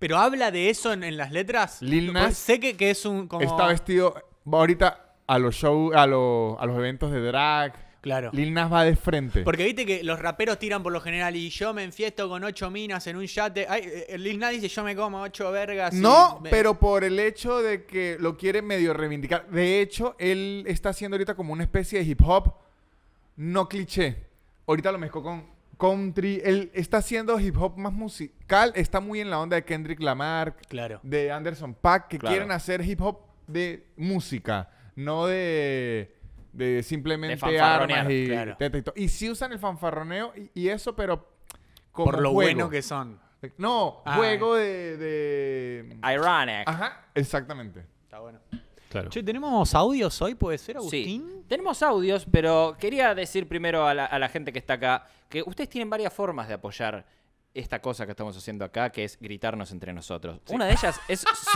pero habla de eso en, en las letras. Lil pues Nas. Sé que, que es un. Está vestido. Va ahorita a los shows, a, los, a los eventos de drag. Claro. Lil Nas va de frente. Porque viste que los raperos tiran por lo general y yo me enfiesto con ocho minas en un yate. Ay, eh, eh, Lil Nas dice yo me como ocho vergas. No, pero por el hecho de que lo quiere medio reivindicar. De hecho, él está haciendo ahorita como una especie de hip hop no cliché. Ahorita lo mezcó con country. Él está haciendo hip hop más musical. Está muy en la onda de Kendrick Lamar, claro. de Anderson Pack, que quieren hacer hip hop de música, no de, simplemente armas y, si y, usan el fanfarroneo y, eso, pero como Por lo bueno que son. No, ah, juego eh. de, de... Ironic. Ajá, exactamente. Está bueno. Che, ¿tenemos audios hoy? ¿Puede ser, Agustín? Sí. Tenemos audios, pero quería decir primero a la, gente que está acá que ustedes tienen varias formas de apoyar esta cosa que estamos haciendo acá, que es gritarnos entre nosotros. Una de ellas es,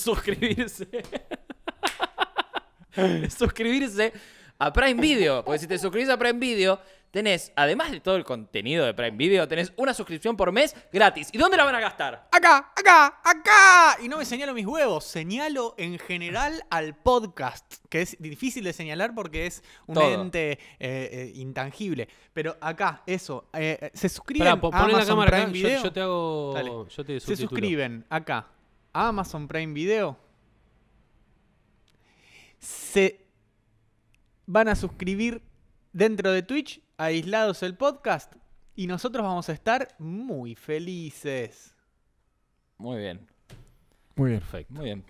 suscribirse. suscribirse a Prime Video. Porque si te suscribís a Prime Video, tenés, además de todo el contenido de Prime Video, tenés una suscripción por mes gratis. ¿Y dónde la van a gastar? Acá, acá, acá. Y no me señalo mis huevos, señalo en general al podcast, que es difícil de señalar porque es un ente eh, eh, intangible. Pero acá, eso, eh, se suscriben a Amazon Prime Video. Yo, te hago... se suscriben acá a Amazon Prime Video. Se van a suscribir dentro de Twitch Aislados el podcast y nosotros vamos a estar muy felices. Muy bien. Muy bien. Perfecto. Muy bien.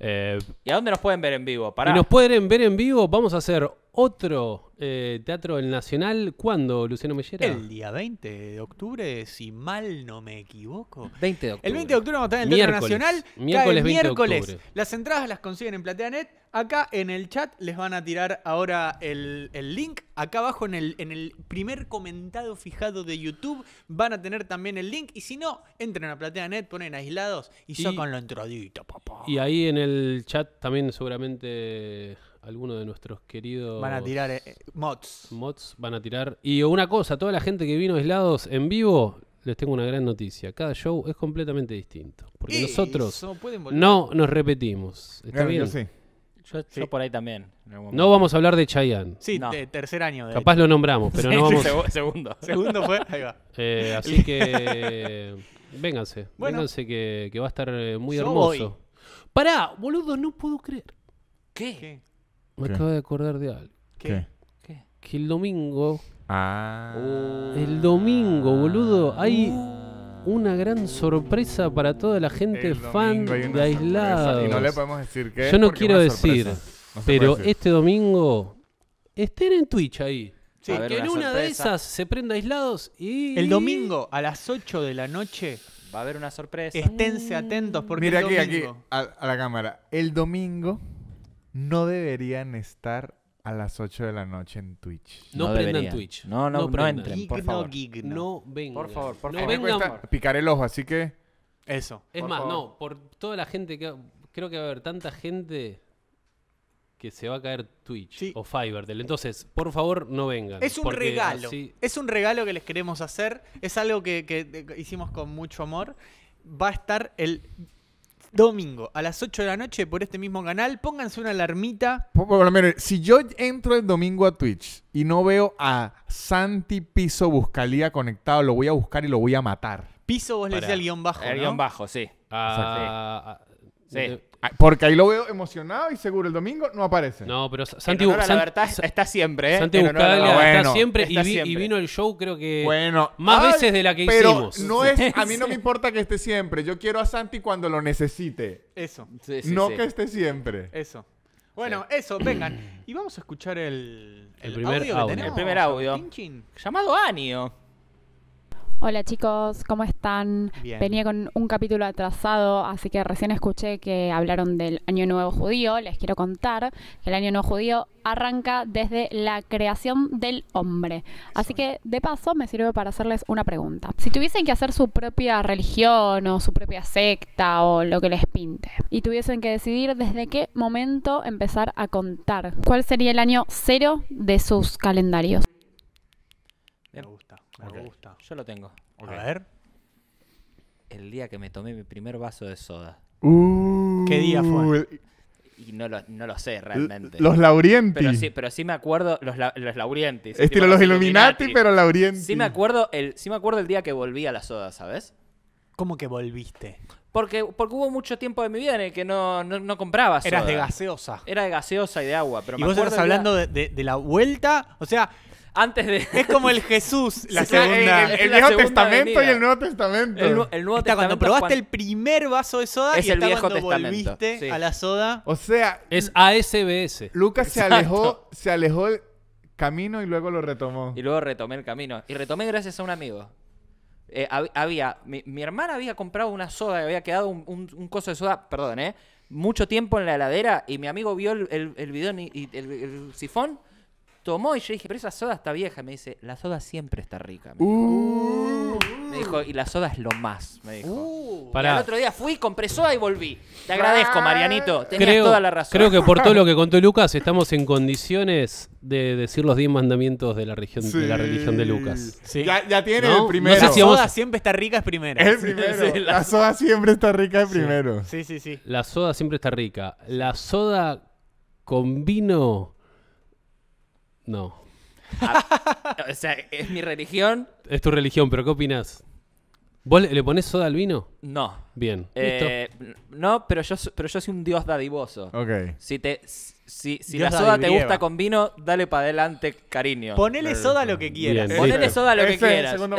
Eh, ¿Y a dónde nos pueden ver en vivo? para nos pueden ver en vivo, vamos a hacer otro eh, teatro del Nacional. ¿Cuándo, Luciano Mellera? El día 20 de octubre, si mal no me equivoco. El 20 de octubre vamos a estar en el Teatro Nacional. Miércoles, 20 miércoles. las entradas las consiguen en PlateaNet. Acá en el chat les van a tirar ahora el, link. Acá abajo en el, en el, primer comentado fijado de YouTube van a tener también el link. Y si no, entren a PlateaNet, ponen aislados y, y sacan la entradita, papá. Y ahí en el chat también seguramente algunos de nuestros queridos. Van a tirar eh, mods. Mods van a tirar. Y una cosa, toda la gente que vino aislados en vivo, les tengo una gran noticia. Cada show es completamente distinto. Porque nosotros no nos repetimos. ¿Está bien? yo por ahí también. No vamos a hablar de Chayanne. Sí, No. tercer año. De Capaz lo nombramos, pero no vamos. segundo. Segundo fue. Ahí va. Eh, así que vénganse, vénganse que, va a estar eh, muy hermoso. para Pará, boludo, no puedo creer. ¿Qué? ¿Qué? Me acabo de acordar de algo. ¿Qué? ¿Qué? Que el domingo. Ah. El domingo, boludo. Hay una gran sorpresa para toda la gente fan de Aislados. Y no le podemos decir qué. Yo no quiero decir, pero este domingo estén en Twitch ahí. que en una, de esas se prenda Aislados y. El domingo a las 8 de la noche. Va a haber una sorpresa. Esténse atentos porque. Mira aquí, aquí, a la cámara. El domingo no deberían estar a las 8 de la noche en Twitch. No, prendan Twitch. No, no, no, entren, por favor. no, vengan. Por favor, por favor. Vengan. Picar el ojo, así que... Eso. Es más, no, por toda la gente que... Creo que va a haber tanta gente que se va a caer Twitch o Fiverr. Entonces, por favor, no vengan. Es un regalo. Es un regalo que les queremos hacer. Es algo que, que hicimos con mucho amor. Va a estar el domingo a las 8 de la noche por este mismo canal. Pónganse una alarmita. si yo entro el domingo a Twitch y no veo a Santi Piso Buscalía conectado, lo voy a buscar y lo voy a matar. Piso vos le decías al guión bajo. El guión bajo, sí. Ah, ah, ah, eh, Ah, porque ahí lo veo emocionado y seguro el domingo no aparece. No, pero Santi la verdad está siempre, ¿eh? Santi está, siempre, y vino el show creo que bueno, más veces de la que pero hicimos. No es, a mí no me importa que esté siempre, yo quiero a Santi cuando lo necesite. Eso. no que esté siempre. Eso. Bueno, eso, vengan. Y vamos a escuchar el, primer audio, El primer audio. Llamado Anio. Hola chicos, ¿cómo están? Venía con un capítulo atrasado, así que recién escuché que hablaron del Año Nuevo Judío. Les quiero contar que el Año Nuevo Judío arranca desde la creación del hombre. Así que de paso me sirve para hacerles una pregunta. Si tuviesen que hacer su propia religión o su propia secta o lo que les pinte y tuviesen que decidir desde qué momento empezar a contar, ¿cuál sería el año cero de sus calendarios? Me gusta, me gusta. Yo lo tengo. A ver. El día que me tomé mi primer vaso de soda. Uh, ¿Qué día fue? Y no lo, sé realmente. Los Laurienti. pero sí, pero sí me acuerdo los, Laurientes. los Estilo los Illuminati, pero Laurienti. Sí me acuerdo el, me acuerdo el día que volví a la soda, ¿sabes? ¿Cómo que volviste? Porque, porque hubo mucho tiempo de mi vida en el que no, no, compraba soda. Eras de gaseosa. Era de gaseosa y de agua, pero me acuerdo estás hablando de- de la vuelta. O sea, antes de... Es como el Jesús, la segunda. El, Viejo Testamento y el Nuevo Testamento. El, Nuevo cuando probaste el primer vaso de soda es y el está cuando volviste a la soda. O sea... Es ASBS. Lucas se alejó, se alejó el camino y luego lo retomó. Y luego retomé el camino. Y retomé gracias a un amigo. Eh, había... Mi, hermana había comprado una soda y había quedado un, coso de soda... Perdón, ¿eh? mucho tiempo en la heladera y mi amigo vio el, el, y, el, sifón tomó y yo dije, pero esa soda está vieja. Me dice, la soda siempre está rica. Me, dijo. Uh. y la soda es lo más. Me dijo. Uh. otro día fui, compré soda y volví. Te agradezco, Marianito. Tenías creo, toda la razón. Creo que por todo lo que contó Lucas, estamos en condiciones de decir los 10 mandamientos de la, religión, de, la religión de Lucas. Ya, tiene el primero. la soda siempre está rica es primero. la... la... soda siempre está rica es primero. Sí, sí, sí. La soda siempre está rica. La soda con vino no. Ah, o sea, es mi religión. Es tu religión, pero ¿qué opinas? ¿Vos le, pones ponés soda al vino? No. Bien. Eh, no, pero yo, pero yo soy un dios dadivoso. Ok. Si te, si, si la soda te gusta con vino, dale para adelante, cariño. Ponele soda lo que quieras. Ponele soda lo que quieras. Vamos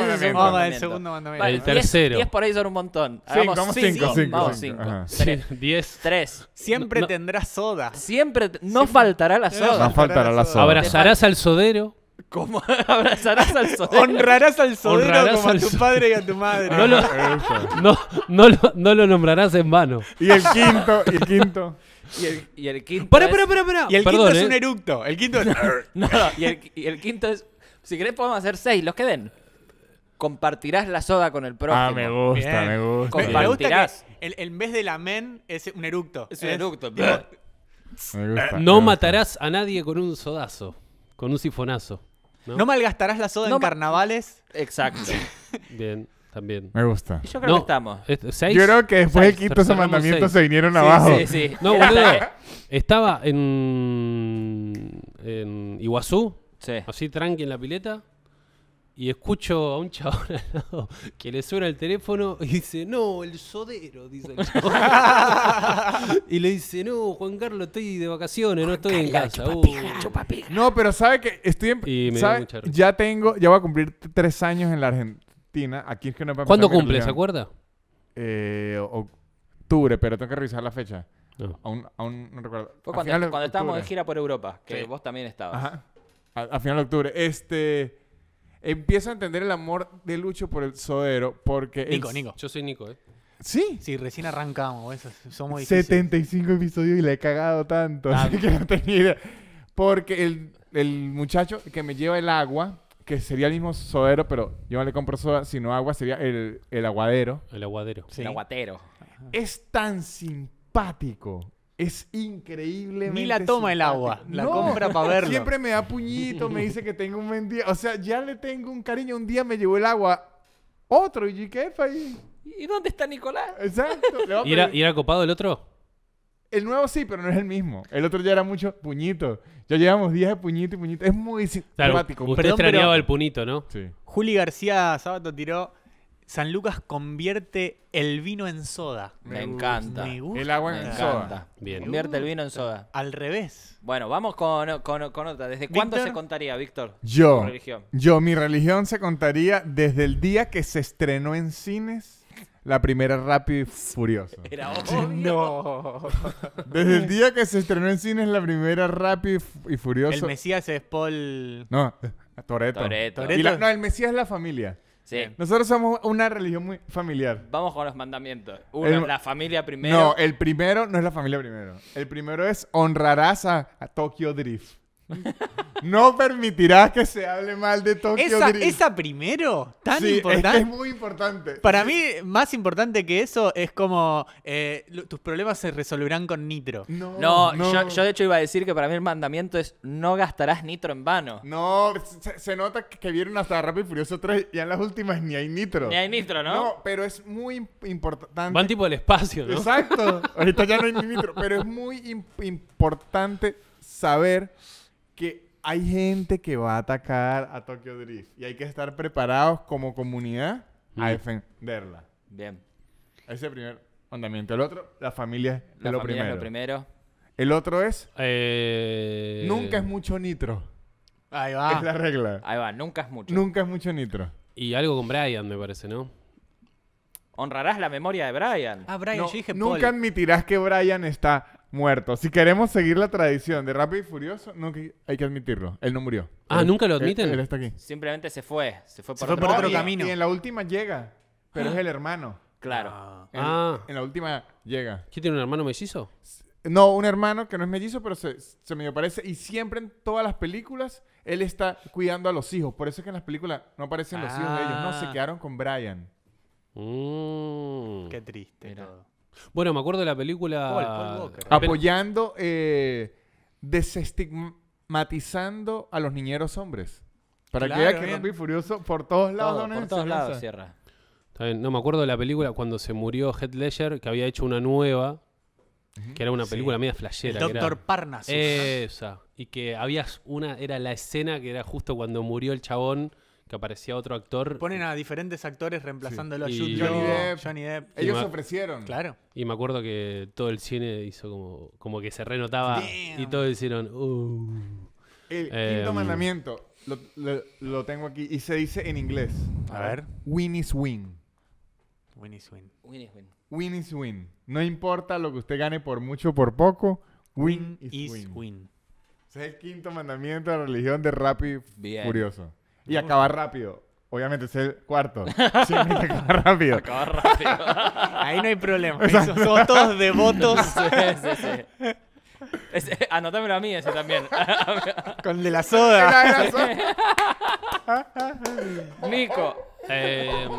al segundo mandamiento. El tercero. diez por ahí son un montón. vamos cinco, cinco, Vamos cinco. cinco. Tres. 10. Siempre tendrás soda. Siempre no faltará la soda. No faltará la soda. Abrazarás al sodero. ¿Cómo abrazarás al sodero? Honrarás al sodero como a tu padre y a tu madre. No lo, no, no lo, no lo nombrarás en vano. Y el quinto, y el quinto. Y el, quinto. es... Y el quinto es eh. un eructo. El quinto Y, el, quinto es. Si querés, podemos hacer seis, los que den. Compartirás la soda con el ah, prójimo. Ah, me gusta, me gusta. Compartirás. el en vez del men es un eructo. Es un eructo. no matarás a nadie con un sodazo, con un sifonazo. No, no malgastarás la soda en carnavales. Exacto. Bien también. Me gusta. Yo creo que estamos. Yo creo que después quinto mandamiento se vinieron abajo. Sí, sí. No, boludo. estaba en, en Iguazú, así tranqui en la pileta, y escucho a un chabón que le suena el teléfono y dice, no, el sodero, dice el chabón. y le dice, no, Juan Carlos, estoy de vacaciones, no estoy en casa. Uh. No, pero sabe que estoy en... Ya tengo, ya voy a cumplir tres años en la Argentina ¿Cuándo cumple, se acuerda? Eh, octubre, pero tengo que revisar la fecha. Ah. Aún, no recuerdo. cuando, estábamos de gira por Europa, que vos también estabas. Ajá. A, final de octubre. Este. Empiezo a entender el amor de Lucho por el sodero, porque. Nico, Nico. Yo soy Nico, ¿eh? Sí. Sí, recién arrancamos. somos 75 episodios y le he cagado tanto. así que no tenía idea. Porque el, el muchacho que me lleva el agua que sería el mismo sodero, pero yo no le compro soda, sino agua, sería el, aguadero. El aguadero. El aguatero. Es tan simpático. Es increíble Ni la toma el agua, la compra para verlo. Siempre me da puñito, me dice que tengo un buen O sea, ya le tengo un cariño. Un día me llevó el agua otro, y qué ahí. ¿Y dónde está Nicolás? Exacto. ¿Y era, ¿Y era copado el otro? El nuevo sí, pero no es el mismo. El otro ya era mucho puñito. Ya llevamos días de puñito y puñito. Es muy simpático. usted el punito, ¿no? Sí. Juli García sábado tiró... San Lucas convierte el vino en soda. Me, encanta. Me gusta. El agua en soda. Bien. Convierte el vino en soda. Uh, al revés. Bueno, vamos con, otra. ¿Desde cuándo se contaría, Víctor? Yo. Yo, mi religión se contaría desde el día que se estrenó en cines la primera Rápido y Furioso. Era obvio. No. Desde el día que se estrenó en cine es la primera Rápido y Furioso. El Mesías es Paul. No, eh, Toreto. Toreto. no, el Mesías es la familia. Sí. Nosotros somos una religión muy familiar. Vamos con los mandamientos. Uno, la familia primero. No, el primero no es la familia primero. El primero es honrarás a, a Tokyo Drift. No permitirás que se hable mal de Tokio esa, primero, tan importante. Es, muy importante. Para mí, más importante que eso es como eh, tus problemas se resolverán con nitro. No, Yo, de hecho iba a decir que para mí el mandamiento es no gastarás nitro en vano. No, se, nota que vieron hasta Rápido y Furioso 3 y en las últimas ni hay nitro. Ni hay nitro, ¿no? No, pero es muy importante. Buen tipo del espacio, Exacto. Ahorita ya no hay ni nitro, pero es muy importante saber que hay gente que va a atacar a Tokyo Drift y hay que estar preparados como comunidad a defenderla. Bien. Ese primer mandamiento. El otro, la familia es lo primero. primero. El otro es eh, nunca es mucho nitro. Ahí va. Es la regla. Ahí va, nunca es mucho. Nunca es mucho nitro. Y algo con Brian, me parece, ¿no? Honrarás la memoria de Brian. Ah, Brian, nunca admitirás que Brian está muerto. Si queremos seguir la tradición de Rápido y Furioso, hay que admitirlo. Él no murió. Ah, nunca lo admiten. Simplemente se fue. Se fue por, otro, camino. Y, en la última llega, pero es el hermano. Claro. Ah. En, la última llega. ¿Quién tiene un hermano mellizo? No, un hermano que no es mellizo, pero se, me medio parece. Y siempre en todas las películas, él está cuidando a los hijos. Por eso es que en las películas no aparecen los hijos de ellos. No, se ah. quedaron con Brian. Mm. Qué triste. Bueno, me acuerdo de la película. Apoyando, eh, desestigmatizando a los niñeros hombres. Para que vea que no Furioso por todos lados por todos lados No me acuerdo de la película cuando se murió Head Ledger, que había hecho una nueva, que era una película media flashera. Doctor Parnas. Esa. Y que había una, era la escena que era justo cuando murió el chabón que aparecía otro actor. Ponen a diferentes actores reemplazándolo a Johnny, Depp, Ellos se ofrecieron. Claro. Y me acuerdo que todo el cine hizo como, como que se renotaba y todos hicieron. Uh. El quinto em. mandamiento lo, tengo aquí y se dice en inglés. A, ver. Win is win. Win is win. Win is win. Win is win. No importa lo que usted gane por mucho o por poco, win, is, win. es el quinto mandamiento de la religión de Rapid curioso y acabar rápido. Obviamente es el cuarto. Siempre rápido. Acabar rápido. Ahí no hay problema. Esos son todos devotos. sí, a mí ese también. Con de la soda. de la soda. Nico. Em,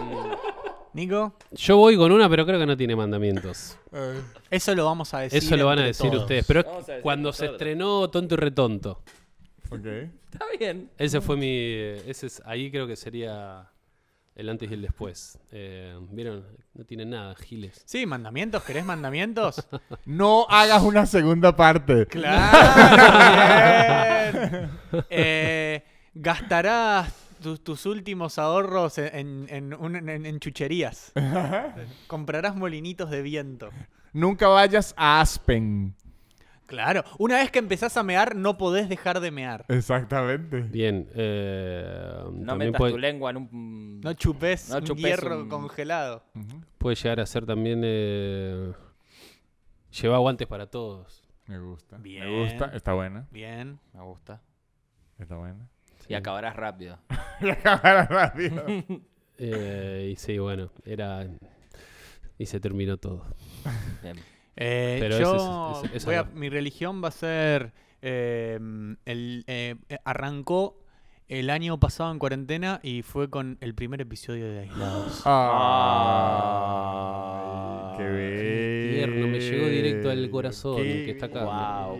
Nico. Yo voy con una, pero creo que no tiene mandamientos. Eso lo vamos a decir. Eso lo van a decir ustedes. Pero cuando se estrenó Tonto y Retonto. Está bien. Ese fue mi. Ese es, ahí creo que sería el antes y el después. Eh, ¿Vieron? No tiene nada, Giles. Sí, mandamientos. ¿Querés mandamientos? No hagas una segunda parte. Claro. Eh, gastarás tus, últimos ahorros en, en chucherías. Comprarás molinitos de viento. Nunca vayas a Aspen. Claro, una vez que empezás a mear, no podés dejar de mear. Exactamente. Bien. Eh, no metas tu lengua en un. No chupes, un hierro congelado. Puede llegar a ser también. Eh, lleva guantes para todos. Me gusta. Bien. Me gusta, está buena. Bien. Me gusta. Está buena. Y acabarás rápido. y acabarás rápido. Eh, y sí, bueno, era. Y se terminó todo. Bien. Eh, Pero yo, mi religión va a ser, eh, eh, arrancó el año pasado en cuarentena y fue con el primer episodio de Aislados. Ah, ah. qué bien. me llegó directo al corazón que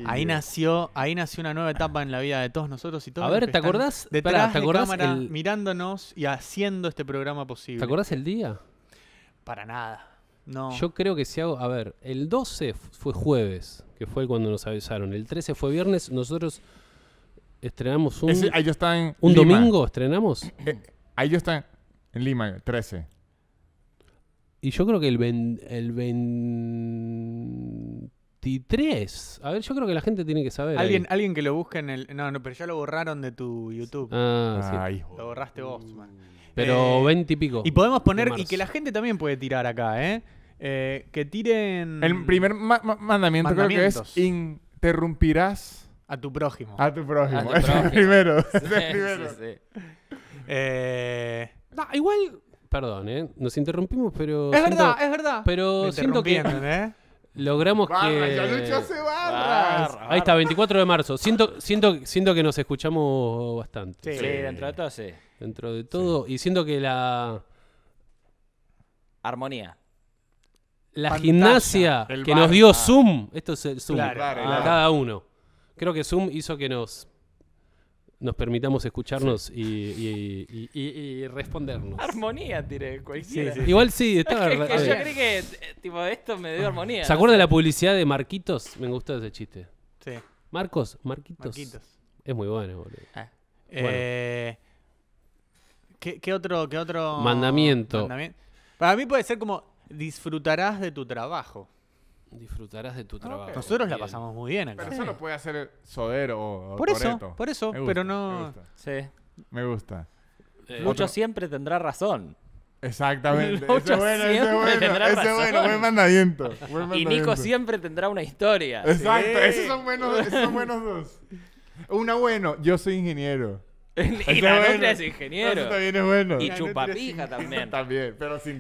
Ahí nació, ahí nació una nueva etapa en la vida de todos nosotros y todos. A ver, ¿te acordás? Detrás cámara, mirándonos y haciendo este programa posible. ¿Te acordás el día? Para nada. Yo creo que si hago. A ver, el 12 fue jueves, que fue cuando nos avisaron. El 13 fue viernes. Nosotros estrenamos un. ahí en ¿Un domingo estrenamos? Eh, ahí yo estaba en Lima, 13. Y yo creo que el, el 23. A ver, yo creo que la gente tiene que saber. Alguien, alguien que lo busque en el. No, no, pero ya lo borraron de tu YouTube. Ah, ah Lo borraste vos, man. Pero 20 eh, y pico. Y podemos poner. Y que la gente también puede tirar acá, ¿eh? Eh, que tiren. El primer mandamiento creo que es: interrumpirás. A tu prójimo. A tu prójimo. primero. primero. igual. Perdón, ¿eh? Nos interrumpimos, pero. Es verdad, es verdad. Pero siento que. ¿eh? Logramos que. Ahí está, 24 de marzo. Siento, siento, siento que nos escuchamos bastante. Sí, dentro de todo, sí. Dentro de todo. Y siento que la. Armonía la gimnasia que nos dio Zoom, esto es el Zoom, cada uno. Creo que Zoom hizo que nos nos permitamos escucharnos y, y, respondernos. Armonía, diré, cualquiera. Igual sí, estaba... es yo creí que eh, esto me dio armonía. ¿Se acuerda de la publicidad de Marquitos? Me gustó ese chiste. Sí. Marcos, Marquitos. Marquitos. Es muy bueno, boludo. Ah. Eh, ¿qué, otro, ¿Qué otro mandamiento? Para mí puede ser como Disfrutarás de tu trabajo. Disfrutarás de tu trabajo. Nosotros la pasamos muy bien acá. Pero eso lo puede hacer Sodero o Por eso, por eso, pero no. Me gusta. Sí. Me gusta. Mucho eh, siempre tendrá razón. Exactamente. Lucho ese bueno, ese bueno, ese razón. bueno, buen mandamiento. y Nico siempre tendrá una historia. Exacto, esos son buenos, esos son buenos dos. Una bueno, yo soy ingeniero. y Nanutria es ingeniero. también Y chupapija también.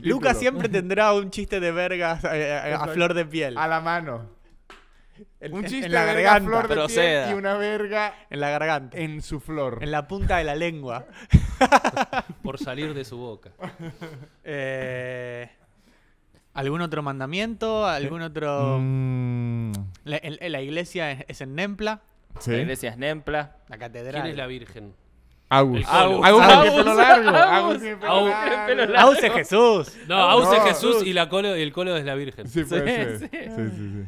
Lucas siempre tendrá un chiste de vergas eh, eh, a flor de piel. A la mano. un chiste de verga, flor de piel y una verga en la garganta, en su flor, en la punta de la lengua, por salir de su boca. Eh, ¿Algún otro mandamiento? ¿Algún otro? Mm. La, iglesia es, en Nempla. La iglesia es Nempla. La catedral. ¿Quién es la Virgen? ¡Aus! ¡Aus! ¡Aus! Jesús. No, ¡Aus es Jesús y, la y el colo es la Virgen. Sí, sí, Sí.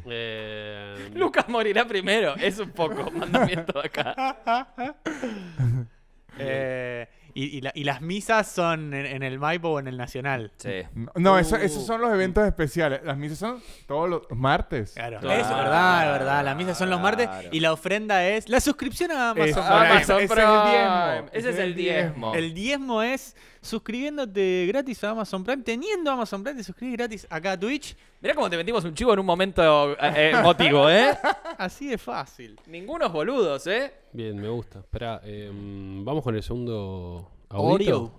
eh... Lucas morirá primero. Es un poco mandamiento de acá. eh... Y, las misas son en, el Maipo o en el Nacional. Sí. No, uh. esos son los eventos especiales. Las misas son todos los martes. Claro, eso, verdad, verdad. Las misas son los martes y la ofrenda es la suscripción a Amazon. es el diezmo. Ese es el diezmo. El diezmo es suscribiéndote gratis a Amazon Prime. Teniendo Amazon Prime, te suscribís gratis acá a Twitch. Mirá cómo te metimos un chivo en un momento eh, eh, emotivo, ¿eh? Así de fácil. Ningunos boludos, ¿eh? Bien, me gusta. Espera, em, vamos con el segundo. audio,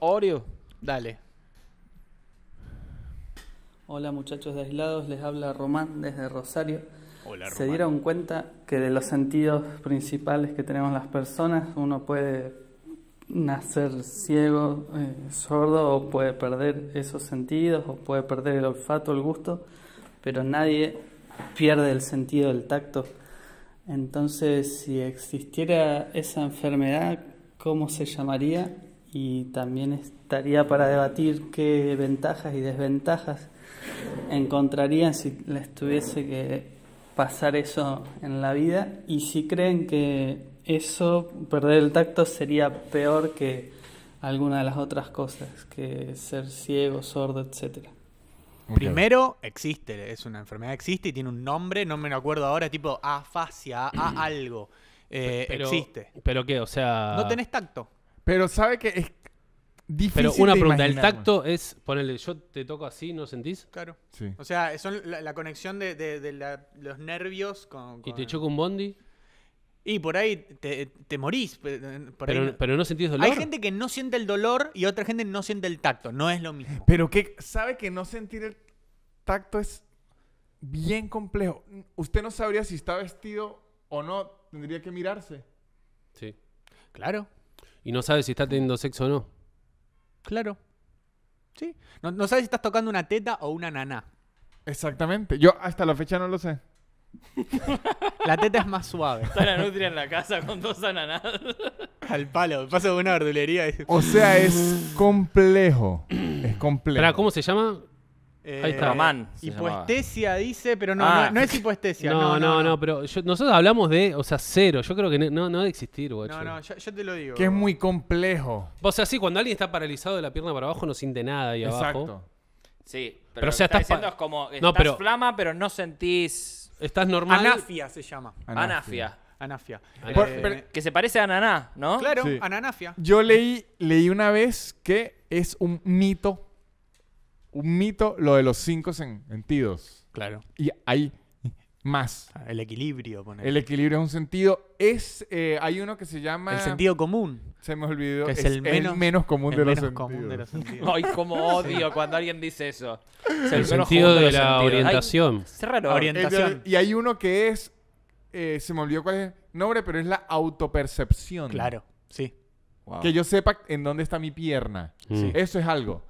Oreo. El Dale. Hola muchachos de aislados, les habla Román desde Rosario. Hola, Román. Se dieron cuenta que de los sentidos principales que tenemos las personas, uno puede nacer ciego, eh, sordo, o puede perder esos sentidos, o puede perder el olfato, el gusto, pero nadie pierde el sentido del tacto. Entonces, si existiera esa enfermedad, ¿cómo se llamaría? Y también estaría para debatir qué ventajas y desventajas encontrarían si les tuviese que pasar eso en la vida y si creen que eso, perder el tacto sería peor que alguna de las otras cosas, que ser ciego, sordo, etcétera. Primero, existe, es una enfermedad, existe y tiene un nombre, no me lo acuerdo ahora, tipo afasia, a algo. Eh, existe. ¿Pero qué? O sea. No tenés tacto. Pero sabe que es difícil. Pero una pregunta, ¿el tacto es, ponele, yo te toco así, ¿no sentís? Claro. O sea, son la, conexión de, los nervios con, con, ¿Y te choca un bondi? Y por ahí te, morís. Eh, pero, no sentís dolor. Hay gente que no siente el dolor y otra gente no siente el tacto. No es lo mismo. Pero que sabe que no sentir el tacto es bien complejo. Usted no sabría si está vestido o no. Tendría que mirarse. Sí. Claro. Y no sabe si está teniendo sexo o no. Claro. Sí. No, sabe si estás tocando una teta o una nana? Exactamente. Yo hasta la fecha no lo sé. La teta es más suave. Está la nutria en la casa con dos ananas Al palo, pasa de una verdulería. O sea, es complejo. Es complejo. ¿cómo se llama? Eh, dice, pero no, ah. no, es hipoestesia. No, no, no, pero nosotros hablamos de, o sea, cero. Yo creo que no- no, existir, guacho. No, no, yo, te lo digo. Que es muy complejo. O sea, sí, cuando alguien está paralizado de la pierna para abajo no siente nada y abajo. Sí, pero, o estás es como. Estás No, pero- flama, pero no sentís. Estás normal. Anafia se llama. Anafia. Anafia. Eh, que se parece a Naná, ¿no? Claro, ananafia. Yo leí, leí una vez que es un mito, un mito lo de los cinco sentidos. Claro. Y hay más. El equilibrio, El equilibrio es un sentido. Es, eh, hay uno que se llama. El sentido común. Se me olvidó. es, el, menos, común, de, los común de, sentidos. Ay, como odio cuando alguien dice eso. el, sentido de, la orientación. es raro. Ah, orientación. y hay uno que es. Eh, se me olvidó cuál es el nombre, pero es la autopercepción. Claro, sí. Que yo sepa en dónde está mi pierna. Mm. Eso es algo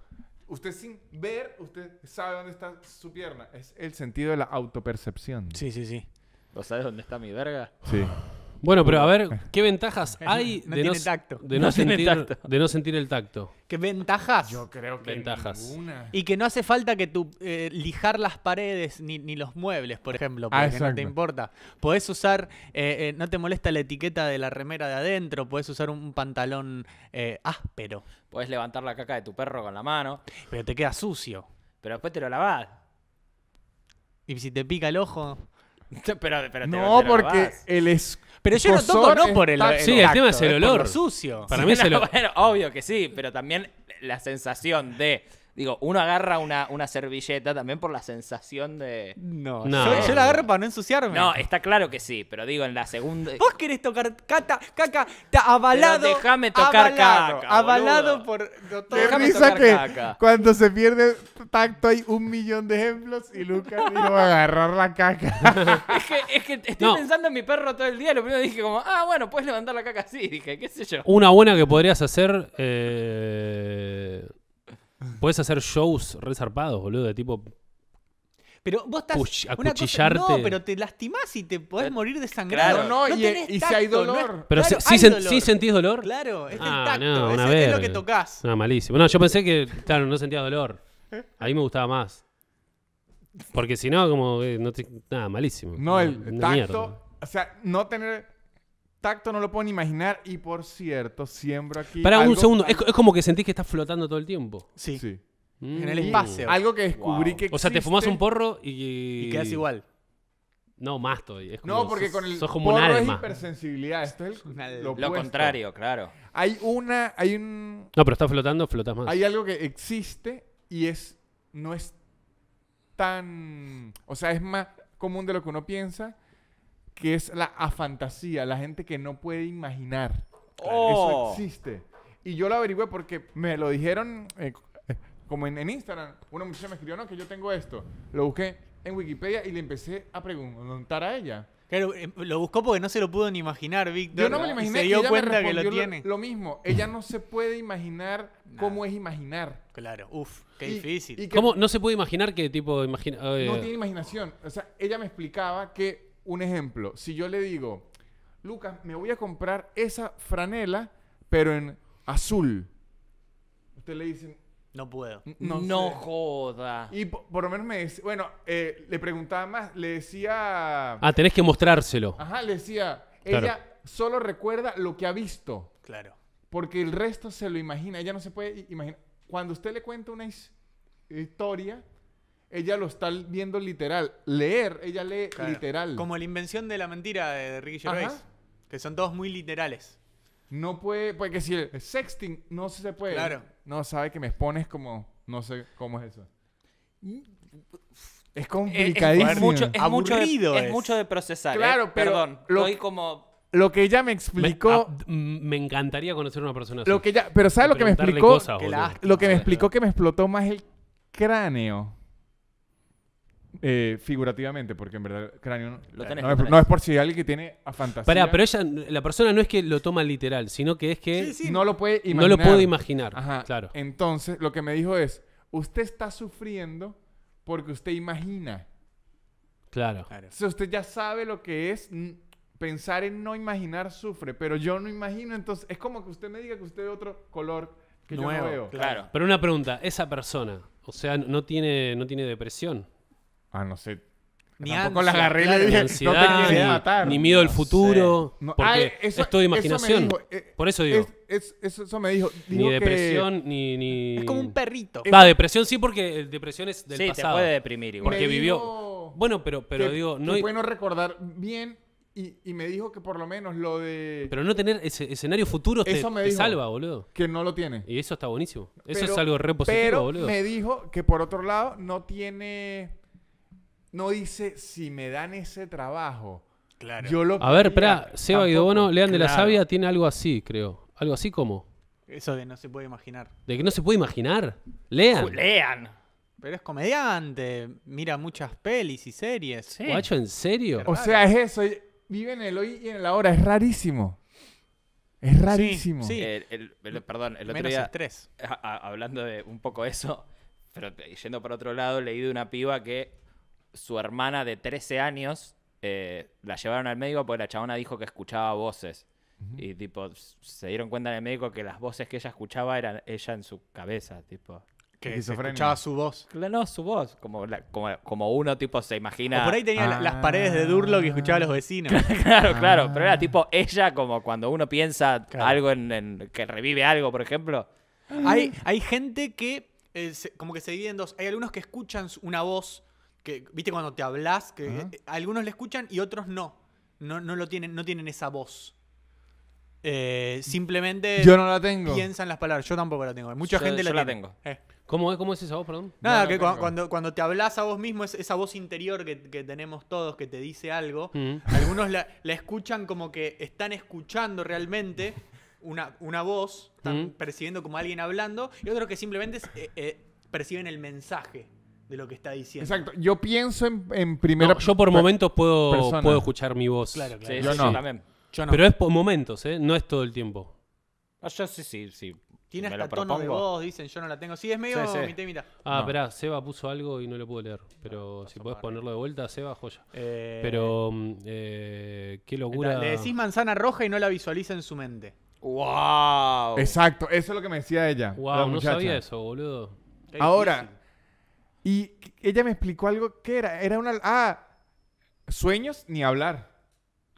usted sin ver, usted sabe dónde está su pierna. Es el sentido de la autopercepción. Sí, sí, sí. ¿No sabes dónde está mi verga? Sí. Bueno, pero a ver, eh. ¿qué ventajas hay de, no, sentir, el tacto? ¿Qué ventajas? Yo creo que ventajas. Ninguna. Y que no hace falta que tú eh, lijar las paredes ni, los muebles, por ejemplo, ah, porque no te importa. Podés usar, eh, no te molesta la etiqueta de la remera de adentro, podés usar un pantalón áspero. Podés levantar la caca de tu perro con la mano. Pero te queda sucio. Pero después te lo lavás. Y si te pica el ojo... no, porque el escudo pero yo lo toco no por el, el Sí, el tema es el olor. sucio. Para mí es el olor. obvio que sí, pero también la sensación de Digo, uno agarra una, una servilleta también por la sensación de. No, no. Yo, la agarro para no ensuciarme. No, está claro que sí, pero digo, en la segunda. Vos querés tocar caca, caca, avalado, avalado. Déjame tocar caca. Avalado por. déjame tocar que caca. Cuando se pierde tacto hay un millón de ejemplos y Lucas a agarrar la caca. es, que, es que estoy pensando en mi perro todo el día. Lo primero dije, como, ah, bueno, puedes levantar la caca así. Dije, qué sé yo. Una buena que podrías hacer. Eh, Puedes hacer shows resarpados, boludo, de tipo. Pero vos estás. acuchillarte. no, pero te lastimás y te podés eh, morir de sangrado. no, y, y si hay dolor. Pero si, sentís dolor. Claro, es el ah, tacto, no, es, lo que tocas. No, malísimo. No, yo pensé que, claro, no sentía dolor. A mí me gustaba más. Porque si no, como no nada, malísimo. No, el tacto. O sea, no tener tacto no lo ni imaginar. Y por cierto, siembro aquí. Para un segundo, es, como que sentís que estás flotando todo el tiempo. Sí. En el espacio. Algo que descubrí que O sea, te fumas un porro y. Y quedas igual. No, más todavía. no, porque con el sos como porro es hipersensibilidad. Esto lo, contrario, claro. Hay una, hay un. No, pero estás flotando, flotas más. Hay algo que existe y es no es tan, o sea, es más común de lo que uno piensa que es la afantasía, la gente que no puede imaginar. Eso oh. existe. Y yo lo averigüé porque me lo dijeron eh, eh, como en, Instagram. Una muchacha me escribió, no, que yo tengo esto. Lo busqué en Wikipedia y le empecé a preguntar a ella. Claro, eh, lo buscó porque no se lo pudo ni imaginar, Víctor. Yo no me lo imaginé. se dio cuenta me que lo tiene. Lo, mismo, ella no se puede imaginar cómo es imaginar. Claro, uff, qué difícil. ¿Cómo no se puede imaginar qué tipo de imaginación? No tiene imaginación. O sea, ella me explicaba que un ejemplo, si yo le digo, Lucas, me voy a comprar esa franela, pero en azul. Usted le dice... No puedo. No, joda. Y por, lo menos me bueno, eh, le preguntaba más, le decía... Ah, tenés que mostrárselo. Ajá, le decía, ella solo recuerda lo que ha visto. Claro. Porque el resto se lo imagina, ella no se puede imaginar. Cuando usted le cuenta una historia, ella lo está viendo literal. Leer, ella lee literal. Como la invención de la mentira de Ricky Gervais, que son todos muy literales. No puede, porque si el sexting no se puede. No sabe que me expones como, no sé cómo es eso. Es complicadísimo. Es, mucho, es mucho, de, procesar. Claro, ¿eh? perdón. Lo, estoy como lo que ella me explicó. Ah, mm, me, encantaría conocer a una persona así. Lo que ella, pero ¿sabes lo que me explicó? lo que me explicó que me explotó más el cráneo. Eh, figurativamente, porque en verdad cráneo no, eh, es, por si alguien que tiene a fantasía. pero ella, la persona no es que lo toma literal, sino que es que no lo puede imaginar. No lo imaginar. Claro. Entonces, lo que me dijo es: Usted está sufriendo porque usted imagina. Claro. Si usted ya sabe lo que es pensar en no imaginar, sufre, pero yo no imagino, entonces es como que usted me diga que usted ve otro color que yo no veo. Claro. Pero una pregunta: esa persona, o sea, no tiene, no tiene depresión. Ah, no sé. Ni Tampoco poco la agarré y no te matar. Ni miedo al futuro. porque es todo imaginación. Eh, por eso digo. eso me dijo. ni depresión, ni, ni, Es como un perrito. Va, depresión sí, porque eh, depresión es del pasado. Sí, te puede deprimir Porque vivió... Bueno, pero, pero digo... No es bueno recordar bien y, me dijo que por lo menos lo de. Pero no tener ese escenario futuro te, salva, boludo. Que no lo tiene. Y eso está buenísimo. Eso es algo re positivo, Me dijo que por otro lado no tiene no dice, si me dan ese trabajo, claro. yo lo... A ver, espera, Seba y bueno Lean de la Sabia tiene algo así, creo. Algo así como... Eso de no se puede imaginar. ¿De que no se puede imaginar? Lean. lean. Pero es comediante, mira muchas pelis y series. Sí. ¿en serio? O sea, es eso, vive en el hoy y en el ahora, es rarísimo. Es rarísimo. Sí, El, perdón, el otro día, estrés. hablando de un poco eso, pero yendo por otro lado, leí de una piba que su hermana de 13 años eh, la llevaron al médico porque la chabona dijo que escuchaba voces. Y tipo, se dieron cuenta en el médico que las voces que ella escuchaba eran ella en su cabeza, tipo. Que escuchaba su voz. No, su voz. Como, como, uno tipo se imagina. por ahí tenía las ah. paredes de Durlo que escuchaba a los vecinos. claro, ah. claro. Pero era tipo ella, como cuando uno piensa algo en, que revive algo, por ejemplo. Hay, hay gente que eh, como que se divide dos. Hay algunos que escuchan una voz viste cuando te hablas que algunos le escuchan y otros no. No, no lo tienen, no tienen esa voz. Eh, simplemente yo no la tengo. piensan las palabras. Yo tampoco la tengo. Mucha gente la, tiene. Eh. ¿Cómo, es, esa voz, perdón? Nada, que cuando, cuando te hablas a vos mismo, es esa voz interior que, tenemos todos, que te dice algo, mm. algunos la, escuchan como que están escuchando realmente una, una voz, están mm. percibiendo como alguien hablando, y otros que simplemente eh, perciben el mensaje de lo que está diciendo. Exacto. Yo pienso en, en primera No, yo por momentos puedo, puedo escuchar mi voz. Claro, claro. Sí, yo no. Yo no. Pero es por momentos, ¿eh? No es todo el tiempo. Ah, yo sí, sí, sí. Tiene hasta tono de voz, dicen, yo no la tengo. Sí, es medio Ah, espera, Seba puso algo y no lo pude leer. Ah, pero si podés ponerlo de vuelta, Seba, joya. Eh, pero, mm, eh, qué locura. Le decís manzana roja y no la visualiza en su mente. ¡Wow! Exacto, eso es lo que me decía ella. Wow, no sabía eso, boludo. Ahora, y ella me explicó algo que era. Era una. Ah, sueños ni hablar.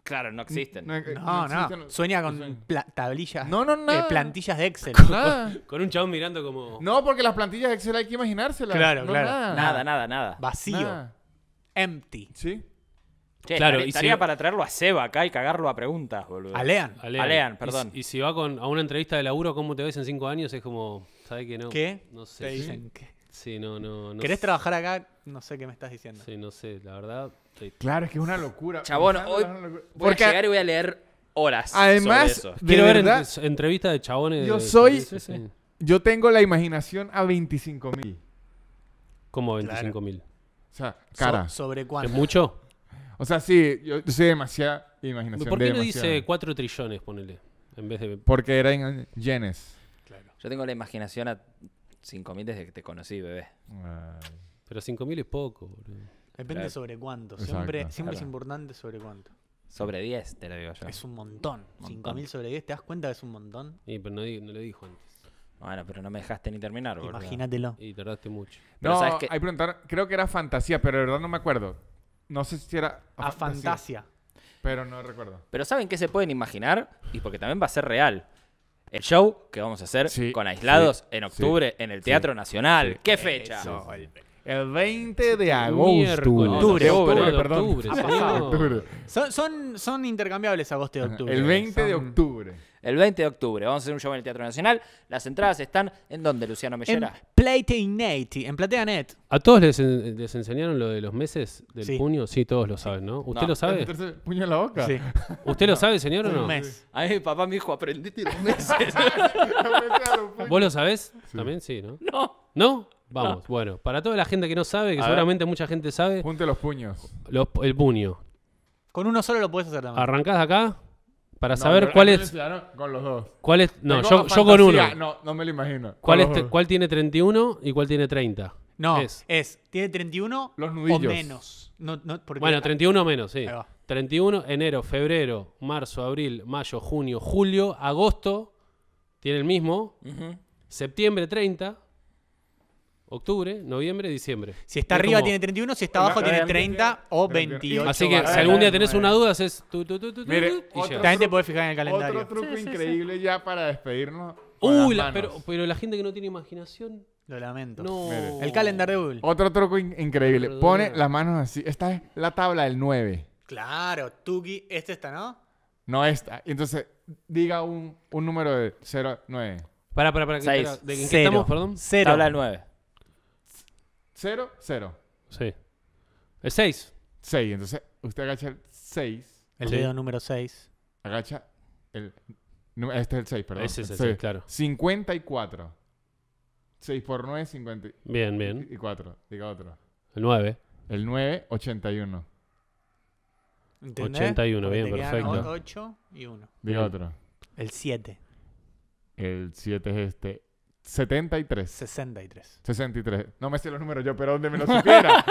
Claro, no existen. No, eh, no. Sueña con tablillas. No, no, no. plantillas de Excel. Con un chabón mirando como. No, porque las plantillas de Excel hay que imaginárselas. Claro, claro. Nada. Nada, nada, Vacío. Empty. Sí. Claro, y estaría para traerlo a Seba acá y cagarlo a preguntas, boludo. Alean. A perdón. Y, si- va a una entrevista de laburo, ¿cómo te ves en cinco años? Es como, ¿sabes que no? ¿Qué? No sé. dicen Sí, no, no. ¿Querés trabajar acá? No sé qué me estás diciendo. Sí, no sé, la verdad. Claro, es que es una locura. Chabón, hoy voy a llegar y voy a leer horas. Además, quiero ver entrevistas de chabones. Yo soy. Yo tengo la imaginación a 25 mil. ¿Cómo 25 O sea, cara. ¿Sobre cuánto? ¿Es mucho? O sea, sí, yo, soy demasiada imaginación. ¿Por qué no dice 4 trillones, ponele? En vez de... Porque eran yenes. Claro. Yo tengo la imaginación a 5.000 desde que te conocí, bebé. Pero 5.000 es poco, boludo. Depende sobre cuánto. Siempre, es importante sobre cuánto. Sobre 10, te lo digo yo. Es un montón. 5.000 sobre 10, ¿te das cuenta que es un montón? Sí, pero no, no lo dijo antes. Bueno, pero no me dejaste ni terminar, boludo. Imagínatelo. Y tardaste mucho. Pero No, sabes que- creo que era fantasía, pero de verdad no me acuerdo. No sé si era A fantasía, pero no recuerdo. Pero ¿saben que se pueden imaginar? Y porque también va a ser real el show que vamos a hacer con Aislados en octubre en el Teatro Nacional. ¿Qué fecha? el, 20 de agosto. Octubre, octubre, perdón. Ah, son, son, son intercambiables agosto y octubre. El 20 de octubre el 20 de octubre. Vamos a hacer un show en el Teatro Nacional. Las entradas están en donde, Luciano Mellera. En platea en Plateanet. ¿A todos les, enseñaron lo de los meses del puño? Sí, todos lo saben, ¿no? ¿Usted lo sabe? ¿Puño en la boca? Sí. ¿Usted lo sabe, señor, o no? Un mes. A mi papá me dijo, aprendiste los meses. Pues. ¿Vos lo sabés? También sí, ¿no? No. ¿No? Vamos, bueno, para toda la gente que no sabe, que seguramente mucha gente sabe. Punte los puños. el puño. Con uno solo lo puedes hacer también. Arrancás acá, para saber cuál es. Con los dos. No, yo, con uno. No, no me lo imagino. ¿Cuál, tiene 31 y cuál tiene 30? No, es. tiene 31 los o menos. bueno, 31 o menos, sí. 31, enero, febrero, marzo, abril, mayo, junio, julio, agosto, tiene el mismo. Septiembre 30, Octubre, noviembre, diciembre. Si está arriba tiene 31, si está abajo tiene 30 o 28. Así que si algún día tenés una duda, haces tú, tú, tú, tú, y fijar en el calendario. Otro truco increíble ya para despedirnos. pero, pero la gente que no tiene imaginación. Lo lamento. El calendario de Google. Otro truco increíble. Pone las manos así. Esta es la tabla del 9. Claro, Tuki, este está, ¿no? No esta. Entonces, diga un, número de 0 9. Para, para, para. ¿De qué estamos, perdón? Tabla del 9. 0, 0. Sí. Es 6. 6. Entonces, usted agacha el 6. El dedo número 6. Agacha el. Este es el 6, perdón. Ese es el claro. 54. 6 por 9, 50. Bien, bien. Y 4. Diga otro. El 9. El 9, 81. 81, bien, perfecto. 8 y 1. Diga otro. El 7. El 7 es este. 73. 63. 63. No me sé los números yo, pero donde me los supiera.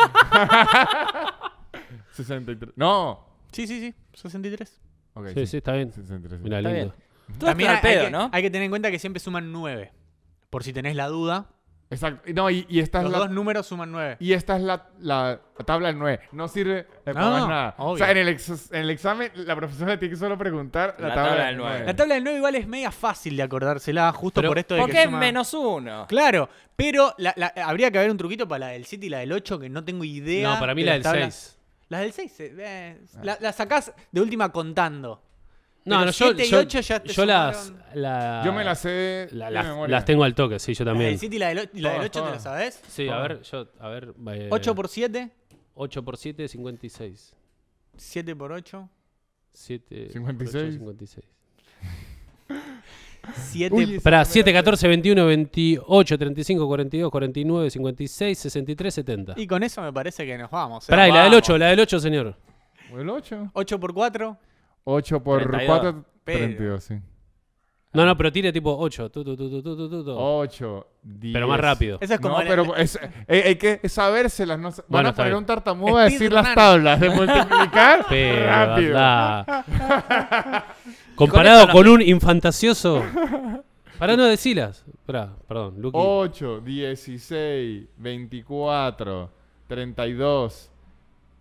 63. No. Sí, sí, sí. 63. Okay, sí, sí, está bien. 63. Mira, lindo. También hay, pedo, ¿no? hay que tener en cuenta que siempre suman 9. Por si tenés la duda, Exacto. No, y, y esta Los es la, dos números suman 9. Y esta es la, la, tabla del 9. No sirve de no, no, nada. O sea, en el, en el, examen la profesora tiene que solo preguntar la, tabla, del 9. La tabla del 9 igual es media fácil de acordársela, justo por esto de porque que es menos 1. Claro, pero habría que haber un truquito para la del 7 y la del 8 que no tengo idea. No, para mí la del 6. Las del 6, eh, eh ah. las sacás de última contando. No, no, yo, yo las, Yo me las sé. las, tengo al toque, sí, yo también. ¿La del 7 y la del, 8 te la sabes? Sí, a ver, yo. A ver, 8 eh, por 7. 8 por 7, 56. 7 por 8. 7 56. 7, 14, 21, 28, 35, 42, 49, 56, 63, 70. Y con eso me parece que nos vamos. ¿eh? Para, y la del 8, la del 8, señor. ¿El 8? 8 por 4. 8 por 4, 32, sí. No, no, pero tire tipo 8. 8, 10. Pero más rápido. Eso es como. No, pero es, eh, hay, que sabérselas. No, bueno, van a poner un tartamudo a decir las tablas de multiplicar. pero, rápido. Comparado con, un infantacioso Para no decirlas. Para, perdón. Luke. 8, 16, 24, 32,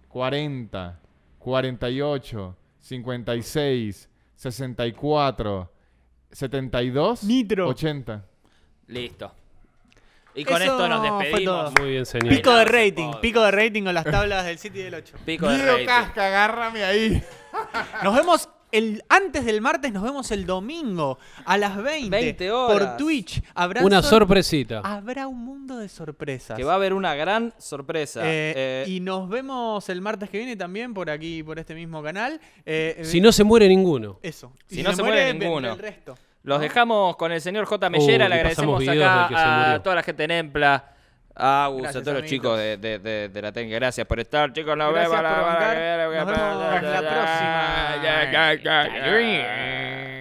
40, 48. 56, 64, 72, 80. Listo. Y con esto nos despedimos. Muy bien, señor. Pico de rating, pico de rating con las tablas del City del 8. Pico de rating. rating. Casca, agárrame ahí. Nos vemos antes del martes nos vemos el domingo a las 20, por Twitch. Habrá una sorpresita. Habrá un mundo de sorpresas. Que va a haber una gran sorpresa. Eh, eh, y nos vemos el martes que viene también por aquí, por este mismo canal. Eh, si no se muere ninguno. Eso. Si, no se, muere, ninguno. Los dejamos con el señor J. Oh, Mellera. Le agradecemos acá a toda la gente en Empla Ah, Gracias, a todos los chicos de, de, de, de la técnica. Gracias por estar, chicos. Nos vemos. Nos vemos la próxima.